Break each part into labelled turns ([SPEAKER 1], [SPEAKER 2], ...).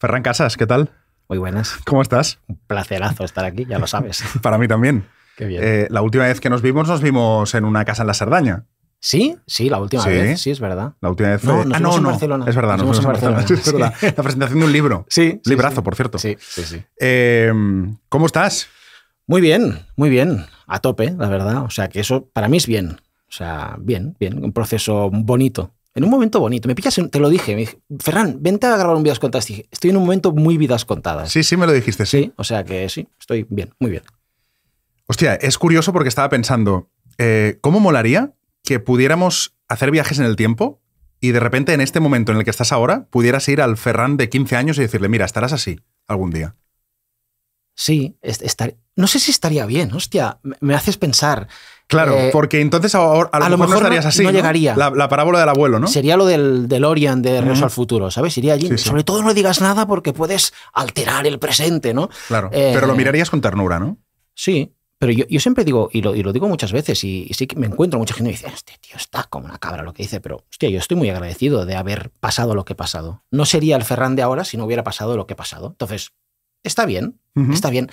[SPEAKER 1] Ferran Casas, ¿qué tal? Muy buenas. ¿Cómo estás? Un placerazo estar aquí, ya lo sabes. Para mí también. Qué bien. Eh, la última vez que nos vimos, nos vimos en una casa en la Sardaña. Sí,
[SPEAKER 2] sí, la última vez, sí, es verdad. La última vez fue. Ah, no, no, no. Es verdad, no La presentación de un libro. Sí. sí Librazo, por cierto. Sí, sí, sí. Eh, ¿Cómo estás? Muy bien, muy bien. A tope, la verdad. O sea, que eso para mí es bien. O sea, bien, bien. Un proceso bonito en un momento bonito. Me pillas, te lo dije, me dije, Ferran, vente a grabar un Vidas Contadas. estoy en un momento muy vidas contadas. Sí, sí, me lo dijiste, sí. o sea que sí, estoy bien, muy bien.
[SPEAKER 1] Hostia, es curioso porque estaba pensando, eh, ¿cómo molaría que pudiéramos hacer viajes en el tiempo y de repente en este momento en el que estás ahora pudieras ir al Ferran de 15 años y decirle, mira, estarás así algún día?
[SPEAKER 2] Sí, no sé si estaría bien, hostia, me haces pensar. Claro, eh, porque entonces a, lo, mejor, no estarías así. llegaría. La, parábola del abuelo, ¿no? Sería lo del DeLorean de Regreso al Futuro, ¿sabes? Iría allí. Sobre todo no digas nada porque puedes alterar el presente, ¿no? Claro. Eh, pero lo mirarías con ternura, ¿no? Sí. Pero yo, siempre digo, y lo, digo muchas veces, y, sí que me encuentro mucha gente que dice, este tío está como una cabra lo que dice, pero hostia, yo estoy muy agradecido de haber pasado lo que he pasado. No sería el Ferran de ahora si no hubiera pasado lo que he pasado. Entonces, está bien, está bien.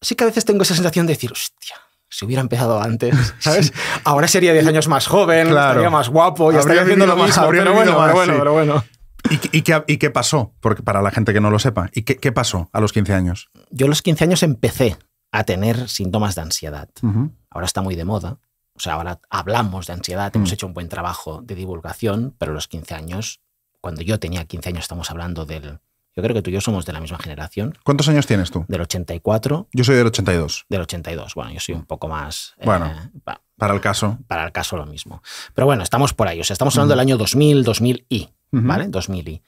[SPEAKER 2] Sí que a veces tengo esa sensación de decir, hostia, si hubiera empezado antes, ¿sabes? Ahora sería 10 años más joven, estaría más guapo y estaría haciendo lo más, mismo, pero bueno, pero
[SPEAKER 1] bueno, ¿Y, qué, pasó?
[SPEAKER 2] Porque para la gente que no lo sepa, ¿y qué, pasó a los 15 años? Yo a los 15 años empecé a tener síntomas de ansiedad. Ahora está muy de moda. O sea, ahora hablamos de ansiedad, hemos mm. hecho un buen trabajo de divulgación, pero a los 15 años, cuando yo tenía 15 años, estamos hablando del yo creo que tú y yo somos de la misma generación. ¿Cuántos años tienes tú? Del 84. Yo soy del 82. Del 82, bueno, yo soy un mm. poco más... Eh, bueno, para, el caso. Para el caso lo mismo. Pero bueno, estamos por ahí. O sea, estamos hablando del año 2000, 2000 y, ¿vale? 2000 y.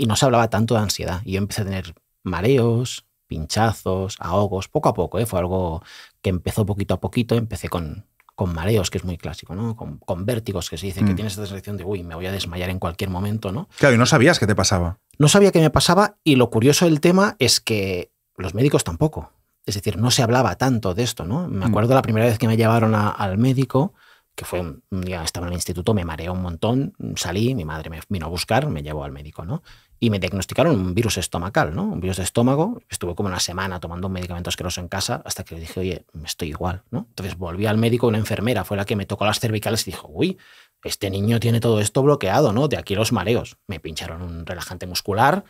[SPEAKER 2] y. no se hablaba tanto de ansiedad. Y yo empecé a tener mareos, pinchazos, ahogos, poco a poco. ¿eh? Fue algo que empezó poquito a poquito. Empecé con con mareos, que es muy clásico, ¿no? Con, vértigos, que se dice que mm. tienes esta sensación de, uy, me voy a desmayar en cualquier momento, ¿no? Claro, y no sabías qué te pasaba. No sabía qué me pasaba y lo curioso del tema es que los médicos tampoco. Es decir, no se hablaba tanto de esto, ¿no? Me mm. acuerdo la primera vez que me llevaron al médico, que fue un día estaba en el instituto, me mareó un montón, salí, mi madre me vino a buscar, me llevó al médico, ¿no? y me diagnosticaron un virus estomacal, ¿no? Un virus de estómago. Estuve como una semana tomando un medicamento asqueroso en casa hasta que le dije, oye, estoy igual, ¿no? Entonces volví al médico, una enfermera fue la que me tocó las cervicales y dijo, uy, este niño tiene todo esto bloqueado, ¿no? De aquí los mareos. Me pincharon un relajante muscular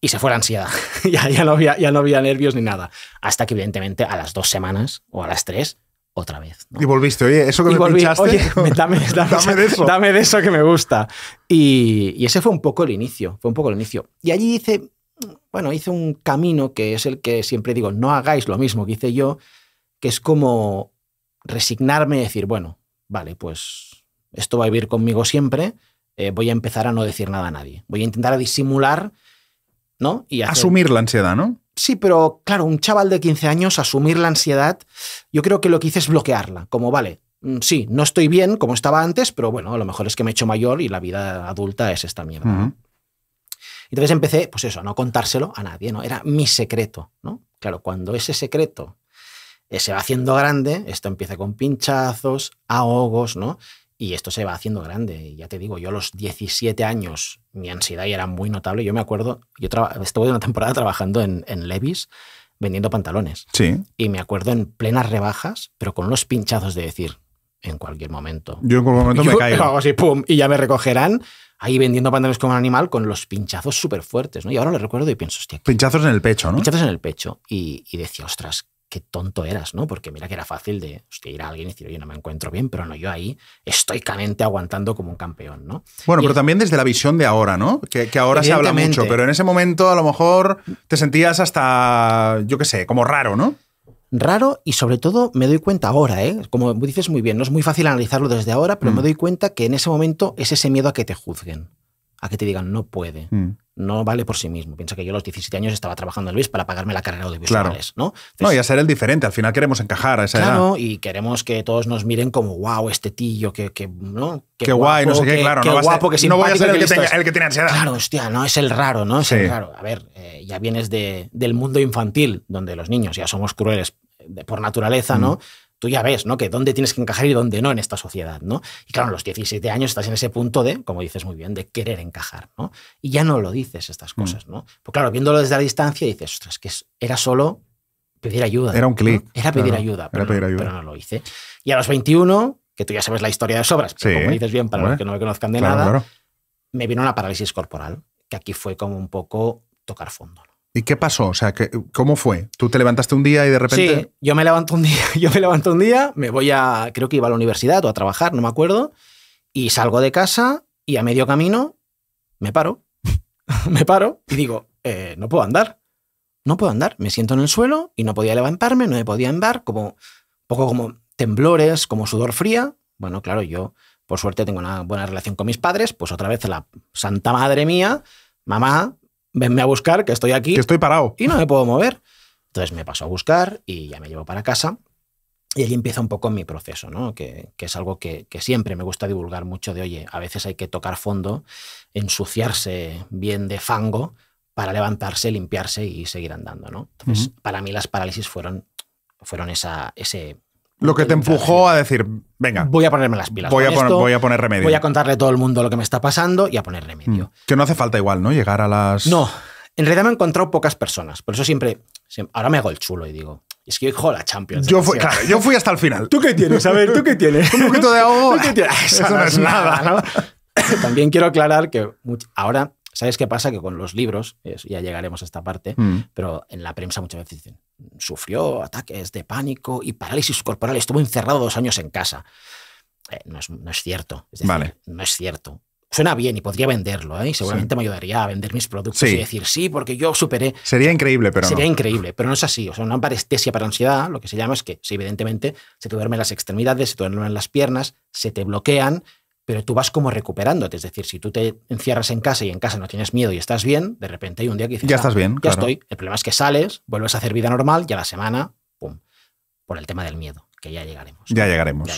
[SPEAKER 2] y se fue la ansiedad. ya, ya, no había, ya no había nervios ni nada. Hasta que, evidentemente, a las dos semanas o a las tres otra vez. Y volviste, oye, eso que me Oye, dame, de eso. que me gusta. Y, ese fue un poco el inicio, fue un poco el inicio. Y allí hice, bueno, hice un camino que es el que siempre digo, no hagáis lo mismo que hice yo, que es como resignarme y decir, bueno, vale, pues esto va a vivir conmigo siempre, eh, voy a empezar a no decir nada a nadie. Voy a intentar a disimular, ¿no? Y Asumir la ansiedad, ¿no? Sí, pero claro, un chaval de 15 años asumir la ansiedad, yo creo que lo que hice es bloquearla, como vale, mm, sí, no estoy bien como estaba antes, pero bueno, a lo mejor es que me he hecho mayor y la vida adulta es esta mierda. Y Entonces empecé, pues eso, a no contárselo a nadie, ¿no? Era mi secreto, ¿no? Claro, cuando ese secreto eh, se va haciendo grande, esto empieza con pinchazos, ahogos, ¿no? Y esto se va haciendo grande. Ya te digo, yo a los 17 años mi ansiedad ya era muy notable. Yo me acuerdo, yo estuve una temporada trabajando en, Levis vendiendo pantalones. Sí. Y me acuerdo en plenas rebajas, pero con los pinchazos de decir, en cualquier momento. Yo en cualquier momento me caigo. y ya me recogerán ahí vendiendo pantalones como un animal con los pinchazos súper fuertes, ¿no? Y ahora lo recuerdo y pienso, hostia. Pinchazos en el pecho, ¿no? Pinchazos en el pecho. Y, y decía, ostras, qué tonto eras, ¿no? Porque mira que era fácil de ir a alguien y decir, oye, no me encuentro bien, pero no, yo ahí estoicamente aguantando como un campeón, ¿no? Bueno, pero
[SPEAKER 1] también desde la visión de ahora, ¿no? Que, ahora se habla mucho, pero en ese momento a lo mejor te sentías hasta, yo qué sé, como raro, ¿no?
[SPEAKER 2] Raro y sobre todo me doy cuenta ahora, ¿eh? como dices muy bien, no es muy fácil analizarlo desde ahora, pero mm. me doy cuenta que en ese momento es ese miedo a que te juzguen que te digan no puede. Mm. No vale por sí mismo. Piensa que yo a los 17 años estaba trabajando en Luis para pagarme la carrera de ¿no? no, y a ser el diferente. Al final queremos encajar a esa claro, edad. y queremos que todos nos miren como, wow, este tío, que, que ¿no? guay, no sé qué, claro. no guapo, a ser el que, tenga, tiene ansiedad. Claro, hostia, no, es el raro, ¿no? A ver, eh, ya vienes del mundo infantil, donde los niños ya somos crueles por naturaleza, ¿no? Mm tú ya ves, ¿no? Que dónde tienes que encajar y dónde no en esta sociedad, ¿no? Y claro, a los 17 años estás en ese punto de, como dices muy bien, de querer encajar, ¿no? Y ya no lo dices estas mm. cosas, ¿no? Porque claro, viéndolo desde la distancia dices, ostras, que era solo pedir ayuda. Era
[SPEAKER 1] un clic. Era pedir ayuda, pero, no,
[SPEAKER 2] lo hice. Y a los 21, que tú ya sabes la historia de sobras, como dices bien, para los que no me conozcan de nada, me vino una parálisis corporal, que aquí fue como un poco tocar fondo, ¿no?
[SPEAKER 1] ¿Y qué pasó? O sea, ¿cómo fue? ¿Tú te levantaste un día y de repente...? Sí,
[SPEAKER 2] yo me levanto un día, yo me levanto un día, me voy a... Creo que iba a la universidad o a trabajar, no me acuerdo, y salgo de casa y a medio camino me paro, me paro y digo, eh, no puedo andar, no puedo andar. Me siento en el suelo y no podía levantarme, no me podía andar, como un poco como temblores, como sudor fría. Bueno, claro, yo por suerte tengo una buena relación con mis padres, pues otra vez la santa madre mía, mamá, venme a buscar, que estoy aquí. Que estoy parado. Y no me puedo mover. Entonces me paso a buscar y ya me llevo para casa. Y allí empieza un poco mi proceso, ¿no? que, es algo que, siempre me gusta divulgar mucho de, oye, a veces hay que tocar fondo, ensuciarse bien de fango para levantarse, limpiarse y seguir andando. ¿no? Entonces, para mí las parálisis fueron, fueron esa, ese, lo que te empujó
[SPEAKER 1] a decir, venga. Voy a ponerme las pilas. Voy, a, poner, voy a remedio. Voy a
[SPEAKER 2] contarle a todo el mundo lo que me está pasando y a poner remedio. Mm. Que no hace falta igual, ¿no? Llegar a las. No. En realidad me he encontrado pocas personas. Por eso siempre. ahora me hago el chulo y digo. Es que yo la Champions. Yo fui, yo fui hasta el final. ¿Tú qué tienes? A ver, ¿tú qué tienes? Un poquito de agua. tienes? Eso, no es nada, ¿no? También quiero aclarar que ahora, ¿sabes qué pasa? Que con los libros, ya llegaremos a esta parte, mm. pero en la prensa muchas veces dicen, sufrió ataques de pánico y parálisis corporal, estuvo encerrado dos años en casa. Eh, no, es, cierto. No es cierto. Suena bien y podría venderlo, ¿eh? seguramente me ayudaría a vender mis productos y decir,
[SPEAKER 1] sí, porque yo superé. Sería increíble, pero Sería
[SPEAKER 2] increíble, pero no es así. O sea, una parestesia para ansiedad, lo que se llama es que, evidentemente, se te duermen las extremidades, se te duermen las piernas, se te bloquean, pero tú vas como recuperándote. Es decir, si tú te encierras en casa y en casa no tienes miedo y estás bien, de repente hay un día que dices, ya ah, estás bien, ya estoy. El problema es que sales, vuelves a hacer vida normal y a la semana, pum, por el tema del miedo, que ya llegaremos.
[SPEAKER 1] Ya llegaremos.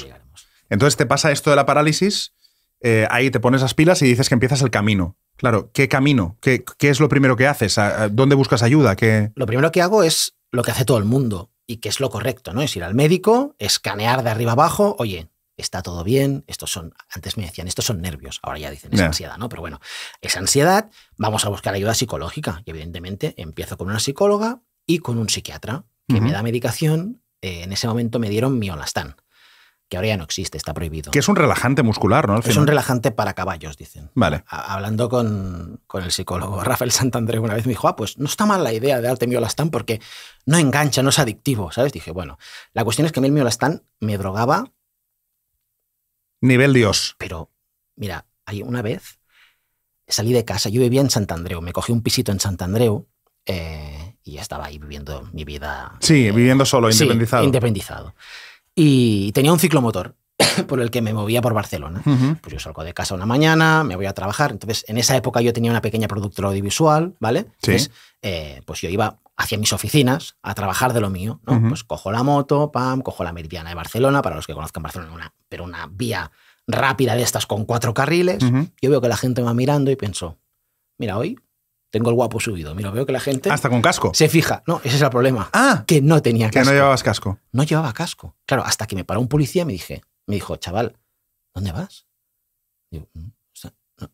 [SPEAKER 1] Entonces te pasa esto de la parálisis, eh, ahí te pones las pilas y dices que empiezas el camino. Claro, ¿qué camino? ¿Qué, es
[SPEAKER 2] lo primero que haces? ¿Dónde buscas ayuda? ¿Qué... Lo primero que hago es lo que hace todo el mundo y que es lo correcto, ¿no? Es ir al médico, escanear de arriba abajo, oye, está todo bien, estos son, antes me decían, estos son nervios, ahora ya dicen, es ansiedad, ¿no? Pero bueno, es ansiedad, vamos a buscar ayuda psicológica y evidentemente empiezo con una psicóloga y con un psiquiatra que me da medicación, eh, en ese momento me dieron miolastán, que ahora ya no existe, está prohibido. Que
[SPEAKER 1] es un relajante muscular, ¿no? es un relajante
[SPEAKER 2] para caballos, dicen. Vale. hablando con, con, el psicólogo Rafael Santander una vez me dijo, ah, pues no está mal la idea de darte miolastán porque no engancha, no es adictivo, ¿sabes? Dije, bueno, la cuestión es que a mí el miolastán me drogaba Nivel Dios. Pero, mira, hay una vez salí de casa, yo vivía en Santandreu, me cogí un pisito en Santandreu eh, y estaba ahí viviendo mi vida. Sí, eh, viviendo solo, independizado. Sí, independizado. Y tenía un ciclomotor por el que me movía por Barcelona. Pues yo salgo de casa una mañana, me voy a trabajar. Entonces, en esa época yo tenía una pequeña productora audiovisual, ¿vale? Sí. Eh, pues yo iba hacia mis oficinas a trabajar de lo mío, ¿no? Pues cojo la moto, pam, cojo la Meridiana de Barcelona, para los que conozcan Barcelona, una, pero una vía rápida de estas con cuatro carriles. Yo veo que la gente me va mirando y pienso, mira, hoy tengo el guapo subido. Mira, veo que la gente... Hasta con casco. Se fija. No, ese es el problema. Ah. Que no tenía casco. Que no llevabas casco. No llevaba casco. Claro, hasta que me paró un policía y me, dije, me dijo, chaval, ¿dónde vas? Mm,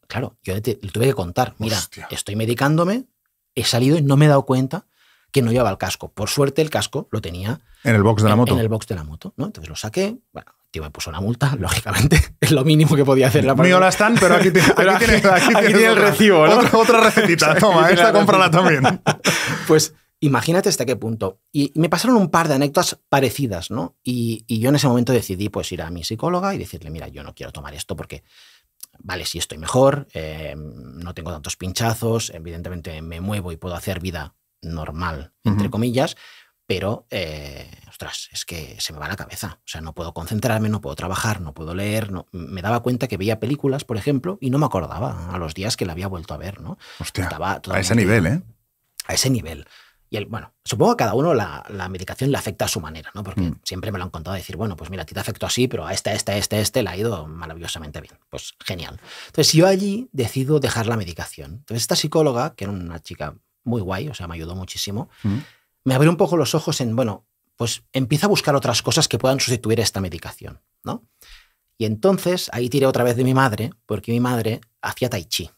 [SPEAKER 2] claro, yo le tuve que contar, mira, estoy medicándome, he salido y no me he dado cuenta que no llevaba el casco. Por suerte, el casco lo tenía. En el box de la moto. En, el box de la moto, ¿no? Entonces lo saqué. Bueno, tío me puso una multa, lógicamente. Es lo mínimo que podía hacer la Mío la están, pero aquí, el recibo, ¿no? Otra, recetita. Toma, esta cómprala también. pues imagínate hasta qué punto. Y me pasaron un par de anécdotas parecidas, ¿no? Y, yo en ese momento decidí pues ir a mi psicóloga y decirle, mira, yo no quiero tomar esto porque, vale, sí estoy mejor, eh, no tengo tantos pinchazos, evidentemente me muevo y puedo hacer vida normal, entre comillas, pero, eh, ostras, es que se me va la cabeza. O sea, no puedo concentrarme, no puedo trabajar, no puedo leer. Me daba cuenta que veía películas, por ejemplo, y no me acordaba a los días que la había vuelto a ver, ¿no? Hostia, a ese nivel, ¿eh? A ese nivel. Y el, bueno, supongo que a cada uno la, medicación le afecta a su manera, ¿no? Porque mm. siempre me lo han contado, decir, bueno, pues mira, a ti te afectó así, pero a esta, a esta, a esta, a este la ha ido maravillosamente bien. Pues genial. Entonces yo allí decido dejar la medicación. Entonces esta psicóloga, que era una chica muy guay, o sea, me ayudó muchísimo. Me abrió un poco los ojos en, bueno, pues empieza a buscar otras cosas que puedan sustituir esta medicación, ¿no? Y entonces ahí tiré otra vez de mi madre, porque mi madre hacía tai chi.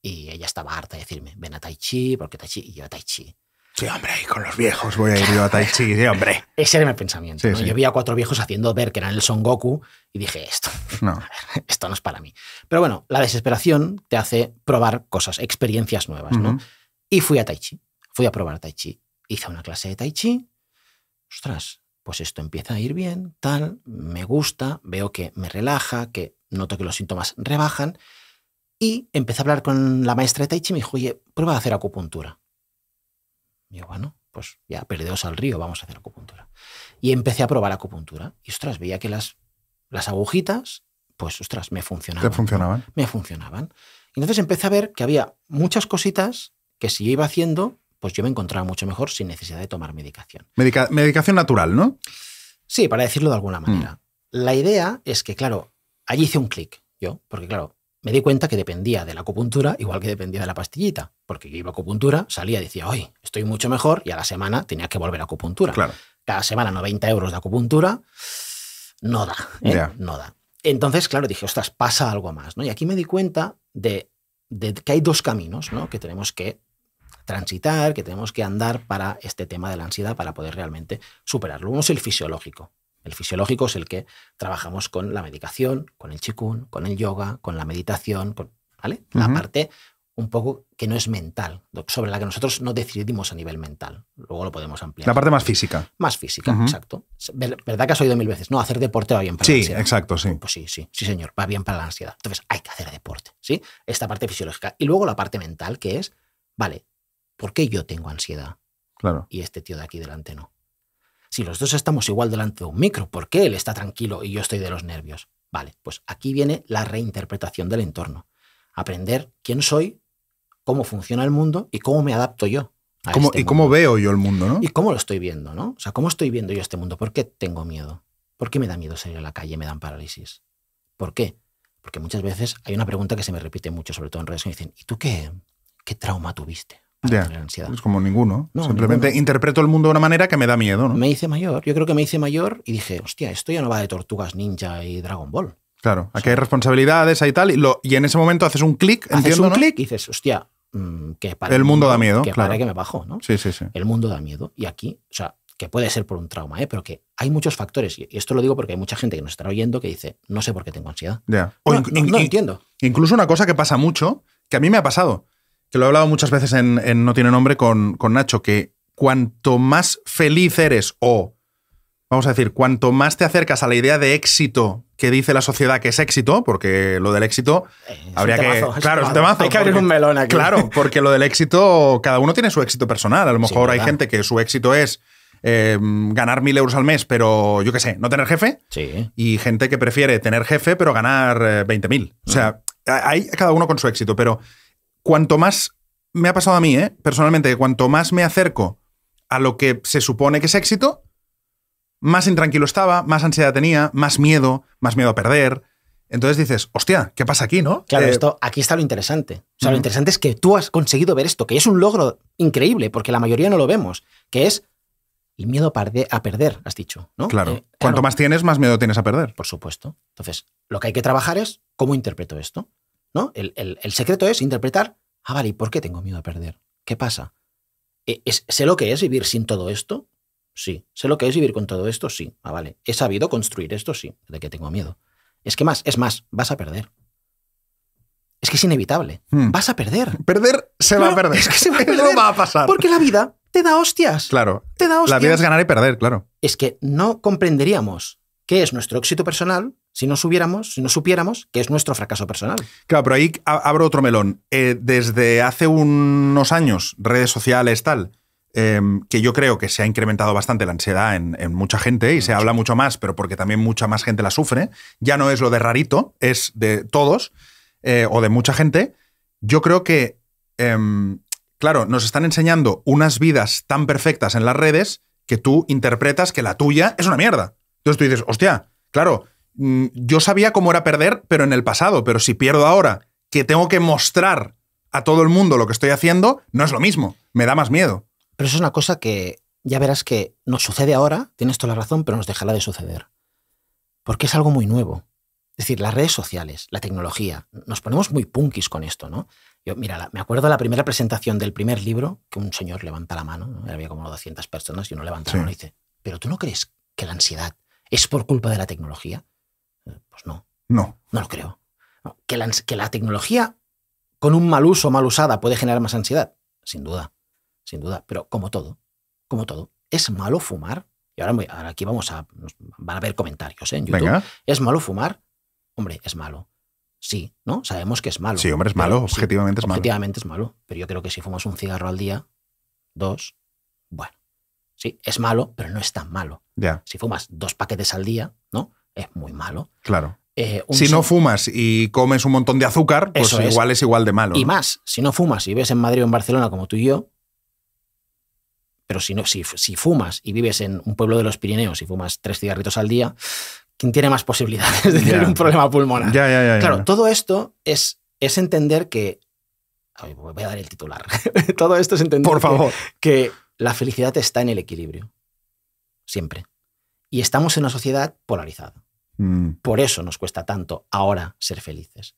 [SPEAKER 2] Y ella estaba harta de decirme, ven a tai chi, porque tai chi, y yo a tai chi. Sí, hombre, y con los viejos
[SPEAKER 1] voy a ir yo a Tai Chi, sí,
[SPEAKER 2] hombre. Ese era mi pensamiento. ¿no? Yo vi a cuatro viejos haciendo ver que eran el Son Goku y dije, esto no. esto no es para mí. Pero bueno, la desesperación te hace probar cosas, experiencias nuevas, ¿no? Y fui a Tai Chi. Fui a probar Tai Chi. Hice una clase de Tai Chi. Ostras, pues esto empieza a ir bien, tal, me gusta, veo que me relaja, que noto que los síntomas rebajan. Y empecé a hablar con la maestra de Tai Chi y me dijo, oye, prueba a hacer acupuntura. Y bueno, pues ya, perdeos al río, vamos a hacer acupuntura. Y empecé a probar acupuntura. Y ostras, veía que las, las agujitas, pues ostras, me funcionaban. me funcionaban? Me funcionaban. Y entonces empecé a ver que había muchas cositas que si iba haciendo, pues yo me encontraba mucho mejor sin necesidad de tomar medicación. medicación natural, ¿no? Sí, para decirlo de alguna mm. manera. La idea es que, claro, allí hice un clic yo, porque claro, me di cuenta que dependía de la acupuntura igual que dependía de la pastillita, porque yo iba a acupuntura, salía y decía, hoy estoy mucho mejor y a la semana tenía que volver a acupuntura. Claro. Cada semana 90 euros de acupuntura, no da, ¿eh? no da. Entonces, claro, dije, ostras, pasa algo más, ¿no? Y aquí me di cuenta de, de que hay dos caminos, ¿no? Que tenemos que transitar, que tenemos que andar para este tema de la ansiedad para poder realmente superarlo. Uno es el fisiológico. El fisiológico es el que trabajamos con la medicación, con el chikun, con el yoga, con la meditación, con, ¿vale? La parte un poco que no es mental, sobre la que nosotros no decidimos a nivel mental. Luego lo podemos ampliar. La parte más física. Más física, exacto. ¿Verdad que has oído mil veces? No, hacer deporte va bien para la ansiedad. Sí, exacto, sí. Pues sí, sí, sí, señor, va bien para la ansiedad. Entonces hay que hacer deporte, ¿sí? Esta parte fisiológica. Y luego la parte mental, que es, vale, ¿Por qué yo tengo ansiedad? Claro. Y este tío de aquí delante no. Si los dos estamos igual delante de un micro, ¿por qué él está tranquilo y yo estoy de los nervios? Vale, pues aquí viene la reinterpretación del entorno. Aprender quién soy, cómo funciona el mundo y cómo me adapto yo. A este este y cómo veo yo el mundo, ¿no? Y cómo lo estoy viendo, ¿no? O sea, cómo estoy viendo yo este mundo, por qué tengo miedo, por qué me da miedo salir a la calle, y me dan parálisis. ¿Por qué? Porque muchas veces hay una pregunta que se me repite mucho, sobre todo en redes, que me dicen, ¿y tú qué, qué trauma tuviste?
[SPEAKER 1] Es como ninguno. Simplemente
[SPEAKER 2] interpreto el mundo de una manera que me da miedo. Me hice mayor. Yo creo que me hice mayor y dije, hostia, esto ya no va de tortugas ninja y Dragon Ball.
[SPEAKER 1] Claro, aquí hay responsabilidades y tal. Y, en ese momento haces un clic, Haces un clic
[SPEAKER 2] y dices, hostia, mm, que El mundo, da miedo. Que claro. que me bajo, ¿no? Sí, sí, sí. El mundo da miedo. Y aquí, o sea, que puede ser por un trauma, ¿eh? pero que hay muchos factores. Y esto lo digo porque hay mucha gente que nos está oyendo que dice, no sé por qué tengo ansiedad. no entiendo.
[SPEAKER 1] Incluso una cosa que pasa mucho, que a mí me ha pasado que lo he hablado muchas veces en, No tiene nombre con, Nacho, que cuanto más feliz eres o, vamos a decir, cuanto más te acercas a la idea de éxito que dice la sociedad que es éxito, porque lo del éxito eh, habría que... claro, es Hay que abrir un melón aquí. Claro, porque lo del éxito, cada uno tiene su éxito personal. A lo mejor hay gente que su éxito es... Em, ganar mil euros al mes, pero yo qué sé, no tener jefe. Y gente que prefiere tener jefe, pero ganar 20.000. Eh, o sea, hay cada uno con su éxito, pero cuanto más me ha pasado a mí, ¿eh? personalmente, que cuanto más me acerco a lo que se supone que es éxito, más intranquilo estaba, más ansiedad tenía, más miedo, más miedo a perder. Entonces dices, hostia, ¿qué pasa aquí,
[SPEAKER 2] no? Claro, eh, esto, aquí está lo interesante. O sea, lo interesante es que tú has conseguido ver esto, que es un logro increíble, porque la mayoría no lo vemos, que es el miedo a perder, has dicho, ¿no? claro. Eh, cuanto más tienes, más miedo tienes a perder. Por supuesto. Entonces, lo que hay que trabajar es cómo interpreto esto. El, secreto es interpretar, ah, vale, ¿y por qué tengo miedo a perder? ¿Qué pasa? Eh, ¿Sé lo que es vivir sin todo esto? Sí. ¿Sé lo que es vivir con todo esto? Sí. Ah, vale. ¿He sabido construir esto? Sí. ¿De qué tengo miedo? Es que más, es más, vas a perder. Es que es inevitable. Hmm. Vas a perder. Perder se va a perder. Es que se va a a pasar. Porque la vida te da hostias. Claro. Te da hostias. La vida es ganar y perder, claro. Es que no comprenderíamos qué es nuestro éxito personal si no subiéramos, si no supiéramos que es nuestro fracaso personal.
[SPEAKER 1] Claro, pero ahí abro otro melón. Eh, desde hace unos años, redes sociales, tal, em, que yo creo que se ha incrementado bastante la ansiedad en, mucha gente y se habla mucho más, pero porque también mucha más gente la sufre. Ya no es lo de rarito, es de todos eh, o de mucha gente. Yo creo que, em, claro, nos están enseñando unas vidas tan perfectas en las redes que tú interpretas que la tuya es una mierda. Entonces tú dices, hostia, claro, Mm, yo sabía cómo era perder, pero en el pasado, pero si pierdo ahora, que tengo que mostrar a todo el mundo lo que estoy haciendo,
[SPEAKER 2] no es lo mismo, me da más miedo. Pero eso es una cosa que ya verás que nos sucede ahora, tienes toda la razón, pero nos dejará de suceder. Porque es algo muy nuevo. Es decir, las redes sociales, la tecnología, nos ponemos muy punkis con esto, ¿no? Yo, mira, me acuerdo de la primera presentación del primer libro, que un señor levanta la mano, había como 200 personas y uno levanta la mano y dice, pero tú no crees que la ansiedad es por culpa de la tecnología? Pues no. No. No lo creo. ¿Que la, tecnología con un mal uso, mal usada, puede generar más ansiedad? Sin duda, sin duda. Pero como todo, como todo. ¿Es malo fumar? Y ahora, aquí vamos a, van a ver comentarios ¿eh? en YouTube. ¿Es malo fumar? Hombre, es malo. Sí, ¿no? Sabemos que es malo. Sí, hombre, es malo, objetivamente es malo. Objetivamente es malo, pero yo creo que si fumas un cigarro al día, dos, bueno, sí, es malo, pero no es tan malo. Si fumas dos paquetes al día, ¿no? es muy malo. Claro. Eh, si no
[SPEAKER 1] fumas y comes un montón de azúcar, pues igual es. igual de malo. Y más,
[SPEAKER 2] si no fumas y vives en Madrid o en Barcelona como tú y yo, pero si, no, fumas y vives en un pueblo de los Pirineos y fumas tres cigarritos al día, ¿quién tiene más posibilidades de tener un problema pulmonar? ya, ya. claro, todo esto es, es entender que... voy a dar el titular. todo esto es entender que la felicidad está en el equilibrio. Siempre. Y estamos en una sociedad polarizada. Mm. Por eso nos cuesta tanto ahora ser felices.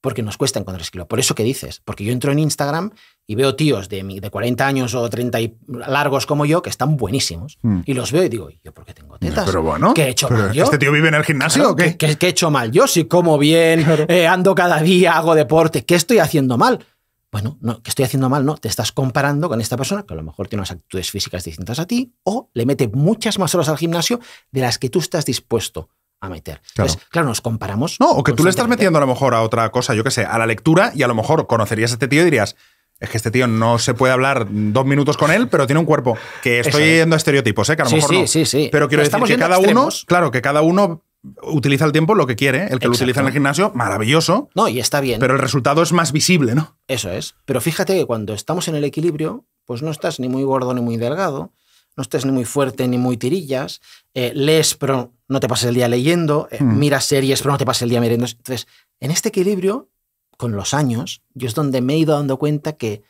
[SPEAKER 2] Porque nos cuesta encontrar esquilo Por eso que dices, porque yo entro en Instagram y veo tíos de, de 40 años o 30 y largos como yo que están buenísimos. Mm. Y los veo y digo, ¿yo por qué tengo tetas? Pero bueno, ¿qué he hecho mal yo? ¿Este tío vive en el gimnasio qué? he hecho mal yo? sí como bien, eh, ando cada día, hago deporte, ¿qué estoy haciendo mal? Bueno, no, ¿qué estoy haciendo mal, no. Te estás comparando con esta persona que a lo mejor tiene unas actitudes físicas distintas a ti o le mete muchas más horas al gimnasio de las que tú estás dispuesto a meter. Claro. Entonces, claro, nos comparamos. No, o que tú le
[SPEAKER 1] estás metiendo a lo mejor a otra cosa, yo qué sé, a la lectura y a lo mejor conocerías a este tío y dirías, es que este tío no se puede hablar dos minutos con él, pero tiene un cuerpo. Que estoy yendo a estereotipos, ¿eh? que a lo sí, mejor sí, no. Sí, sí, Pero quiero decir que cada uno, claro, que cada uno utiliza el tiempo lo que quiere. El que lo utiliza en el gimnasio, maravilloso.
[SPEAKER 2] No, y está bien.
[SPEAKER 1] Pero el resultado es más visible, ¿no?
[SPEAKER 2] Eso es. Pero fíjate que cuando estamos en el equilibrio, pues no estás ni muy gordo ni muy delgado, no estés ni muy fuerte ni muy tirillas, eh, lees pero no te pases el día leyendo, eh, mira mm. miras series pero no te pases el día mirando. Entonces, en este equilibrio, con los años, yo es donde me he ido dando cuenta que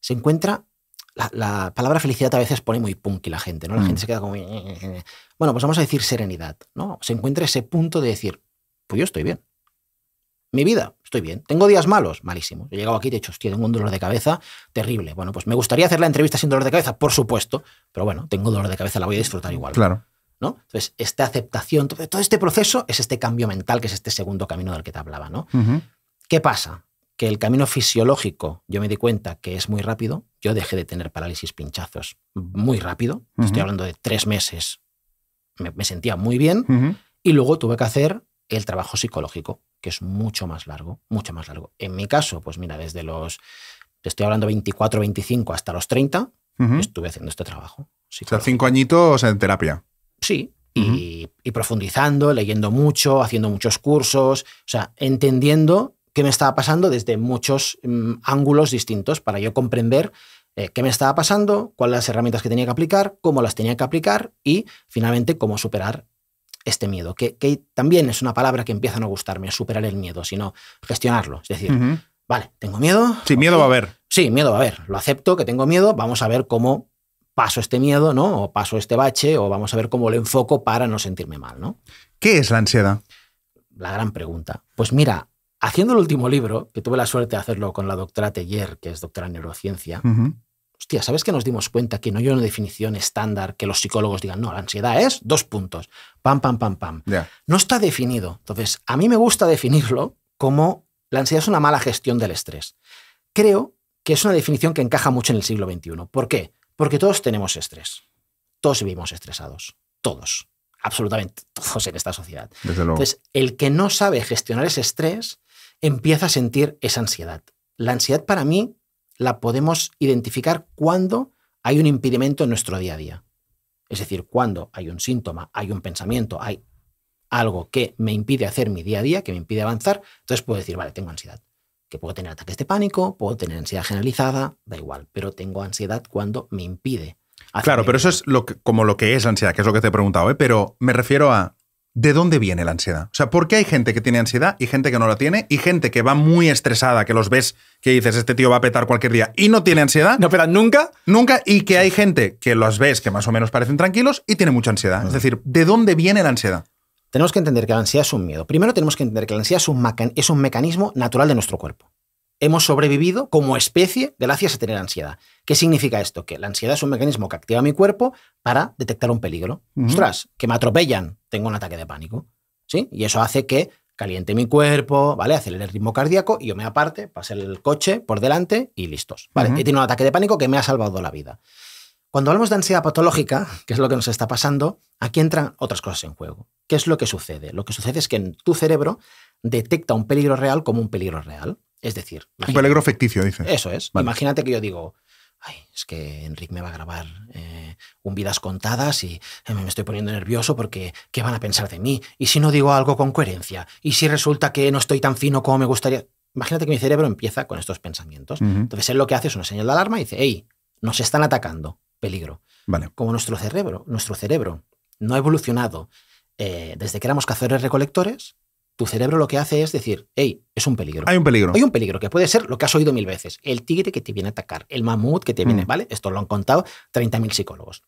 [SPEAKER 2] se encuentra... La, palabra felicidad a veces pone muy punky la gente, ¿no? La mm. gente se queda como... Eh, bueno, pues vamos a decir serenidad, ¿no? Se encuentra ese punto de decir, pues yo estoy bien mi vida, estoy bien. Tengo días malos, malísimos. He llegado aquí de hecho he tengo un dolor de cabeza terrible. Bueno, pues me gustaría hacer la entrevista sin dolor de cabeza, por supuesto, pero bueno, tengo dolor de cabeza, la voy a disfrutar igual. Claro. ¿no? Entonces, esta aceptación, todo este proceso es este cambio mental, que es este segundo camino del que te hablaba, ¿no? ¿Qué pasa? Que el camino fisiológico, yo me di cuenta que es muy rápido, yo dejé de tener parálisis pinchazos muy rápido, estoy hablando de tres meses, me, sentía muy bien, y luego tuve que hacer el trabajo psicológico, que es mucho más largo, mucho más largo. En mi caso, pues mira, desde los, estoy hablando 24, 25 hasta los 30, estuve haciendo este trabajo. O sea, cinco añitos en terapia. Sí, y, profundizando, leyendo mucho, haciendo muchos cursos, o sea, entendiendo qué me estaba pasando desde muchos mm, ángulos distintos para yo comprender eh, qué me estaba pasando, cuáles las herramientas que tenía que aplicar, cómo las tenía que aplicar y finalmente cómo superar este miedo, que, también es una palabra que empieza a no gustarme, superar el miedo, sino gestionarlo. Es decir, vale, tengo miedo. Sí, miedo va a haber. Sí, miedo va a haber. Lo acepto, que tengo miedo, vamos a ver cómo paso este miedo, ¿no? O paso este bache, o vamos a ver cómo lo enfoco para no sentirme mal, ¿no? ¿Qué es la ansiedad? La gran pregunta. Pues mira, haciendo el último libro, que tuve la suerte de hacerlo con la doctora Teller, que es doctora en neurociencia, hostia, ¿sabes que nos dimos cuenta que no hay una definición estándar que los psicólogos digan, no, la ansiedad es dos puntos, pam, pam, pam, pam? No está definido. Entonces, a mí me gusta definirlo como la ansiedad es una mala gestión del estrés. Creo que es una definición que encaja mucho en el siglo XXI. ¿Por qué? Porque todos tenemos estrés. Todos vivimos estresados. Todos. Absolutamente todos en esta sociedad. Entonces, el que no sabe gestionar ese estrés empieza a sentir esa ansiedad. La ansiedad para mí la podemos identificar cuando hay un impedimento en nuestro día a día. Es decir, cuando hay un síntoma, hay un pensamiento, hay algo que me impide hacer mi día a día, que me impide avanzar, entonces puedo decir, vale, tengo ansiedad. Que puedo tener ataques de pánico, puedo tener ansiedad generalizada, da igual, pero tengo ansiedad cuando me impide.
[SPEAKER 1] Claro, pero eso es lo como lo que es ansiedad, que es lo que te he preguntado, ¿eh? pero me refiero a ¿De dónde viene la ansiedad? O sea, ¿por qué hay gente que tiene ansiedad y gente que no la tiene? Y gente que va muy estresada, que los ves, que dices, este tío va a petar cualquier día y no tiene ansiedad. No pero nunca. Nunca. Y que hay gente que los ves que más o menos parecen tranquilos y tiene mucha ansiedad.
[SPEAKER 2] Es decir, ¿de dónde viene la ansiedad? Tenemos que entender que la ansiedad es un miedo. Primero tenemos que entender que la ansiedad es un, es un mecanismo natural de nuestro cuerpo hemos sobrevivido como especie gracias a tener ansiedad. ¿Qué significa esto? Que la ansiedad es un mecanismo que activa mi cuerpo para detectar un peligro. Ostras, que me atropellan, tengo un ataque de pánico. ¿Sí? Y eso hace que caliente mi cuerpo, ¿vale? Acelere el ritmo cardíaco y yo me aparte, pase el coche por delante y listos. ¿Vale? tiene un ataque de pánico que me ha salvado la vida. Cuando hablamos de ansiedad patológica, que es lo que nos está pasando, aquí entran otras cosas en juego. ¿Qué es lo que sucede? Lo que sucede es que en tu cerebro detecta un peligro real como un peligro real. Es decir, un peligro ficticio, dice. Eso es. Imagínate que yo digo, Ay, es que Enrique me va a grabar eh, un Vidas Contadas y eh, me estoy poniendo nervioso porque ¿qué van a pensar de mí? ¿Y si no digo algo con coherencia? ¿Y si resulta que no estoy tan fino como me gustaría? Imagínate que mi cerebro empieza con estos pensamientos. Entonces él lo que hace es una señal de alarma y dice, hey, nos están atacando, peligro. Vale. Como nuestro cerebro, nuestro cerebro no ha evolucionado eh, desde que éramos cazadores recolectores, tu cerebro lo que hace es decir, hey, es un peligro. Hay un peligro. Hay un peligro, que puede ser lo que has oído mil veces. El tigre que te viene a atacar, el mamut que te viene, mm. ¿vale? Esto lo han contado 30.000 psicólogos.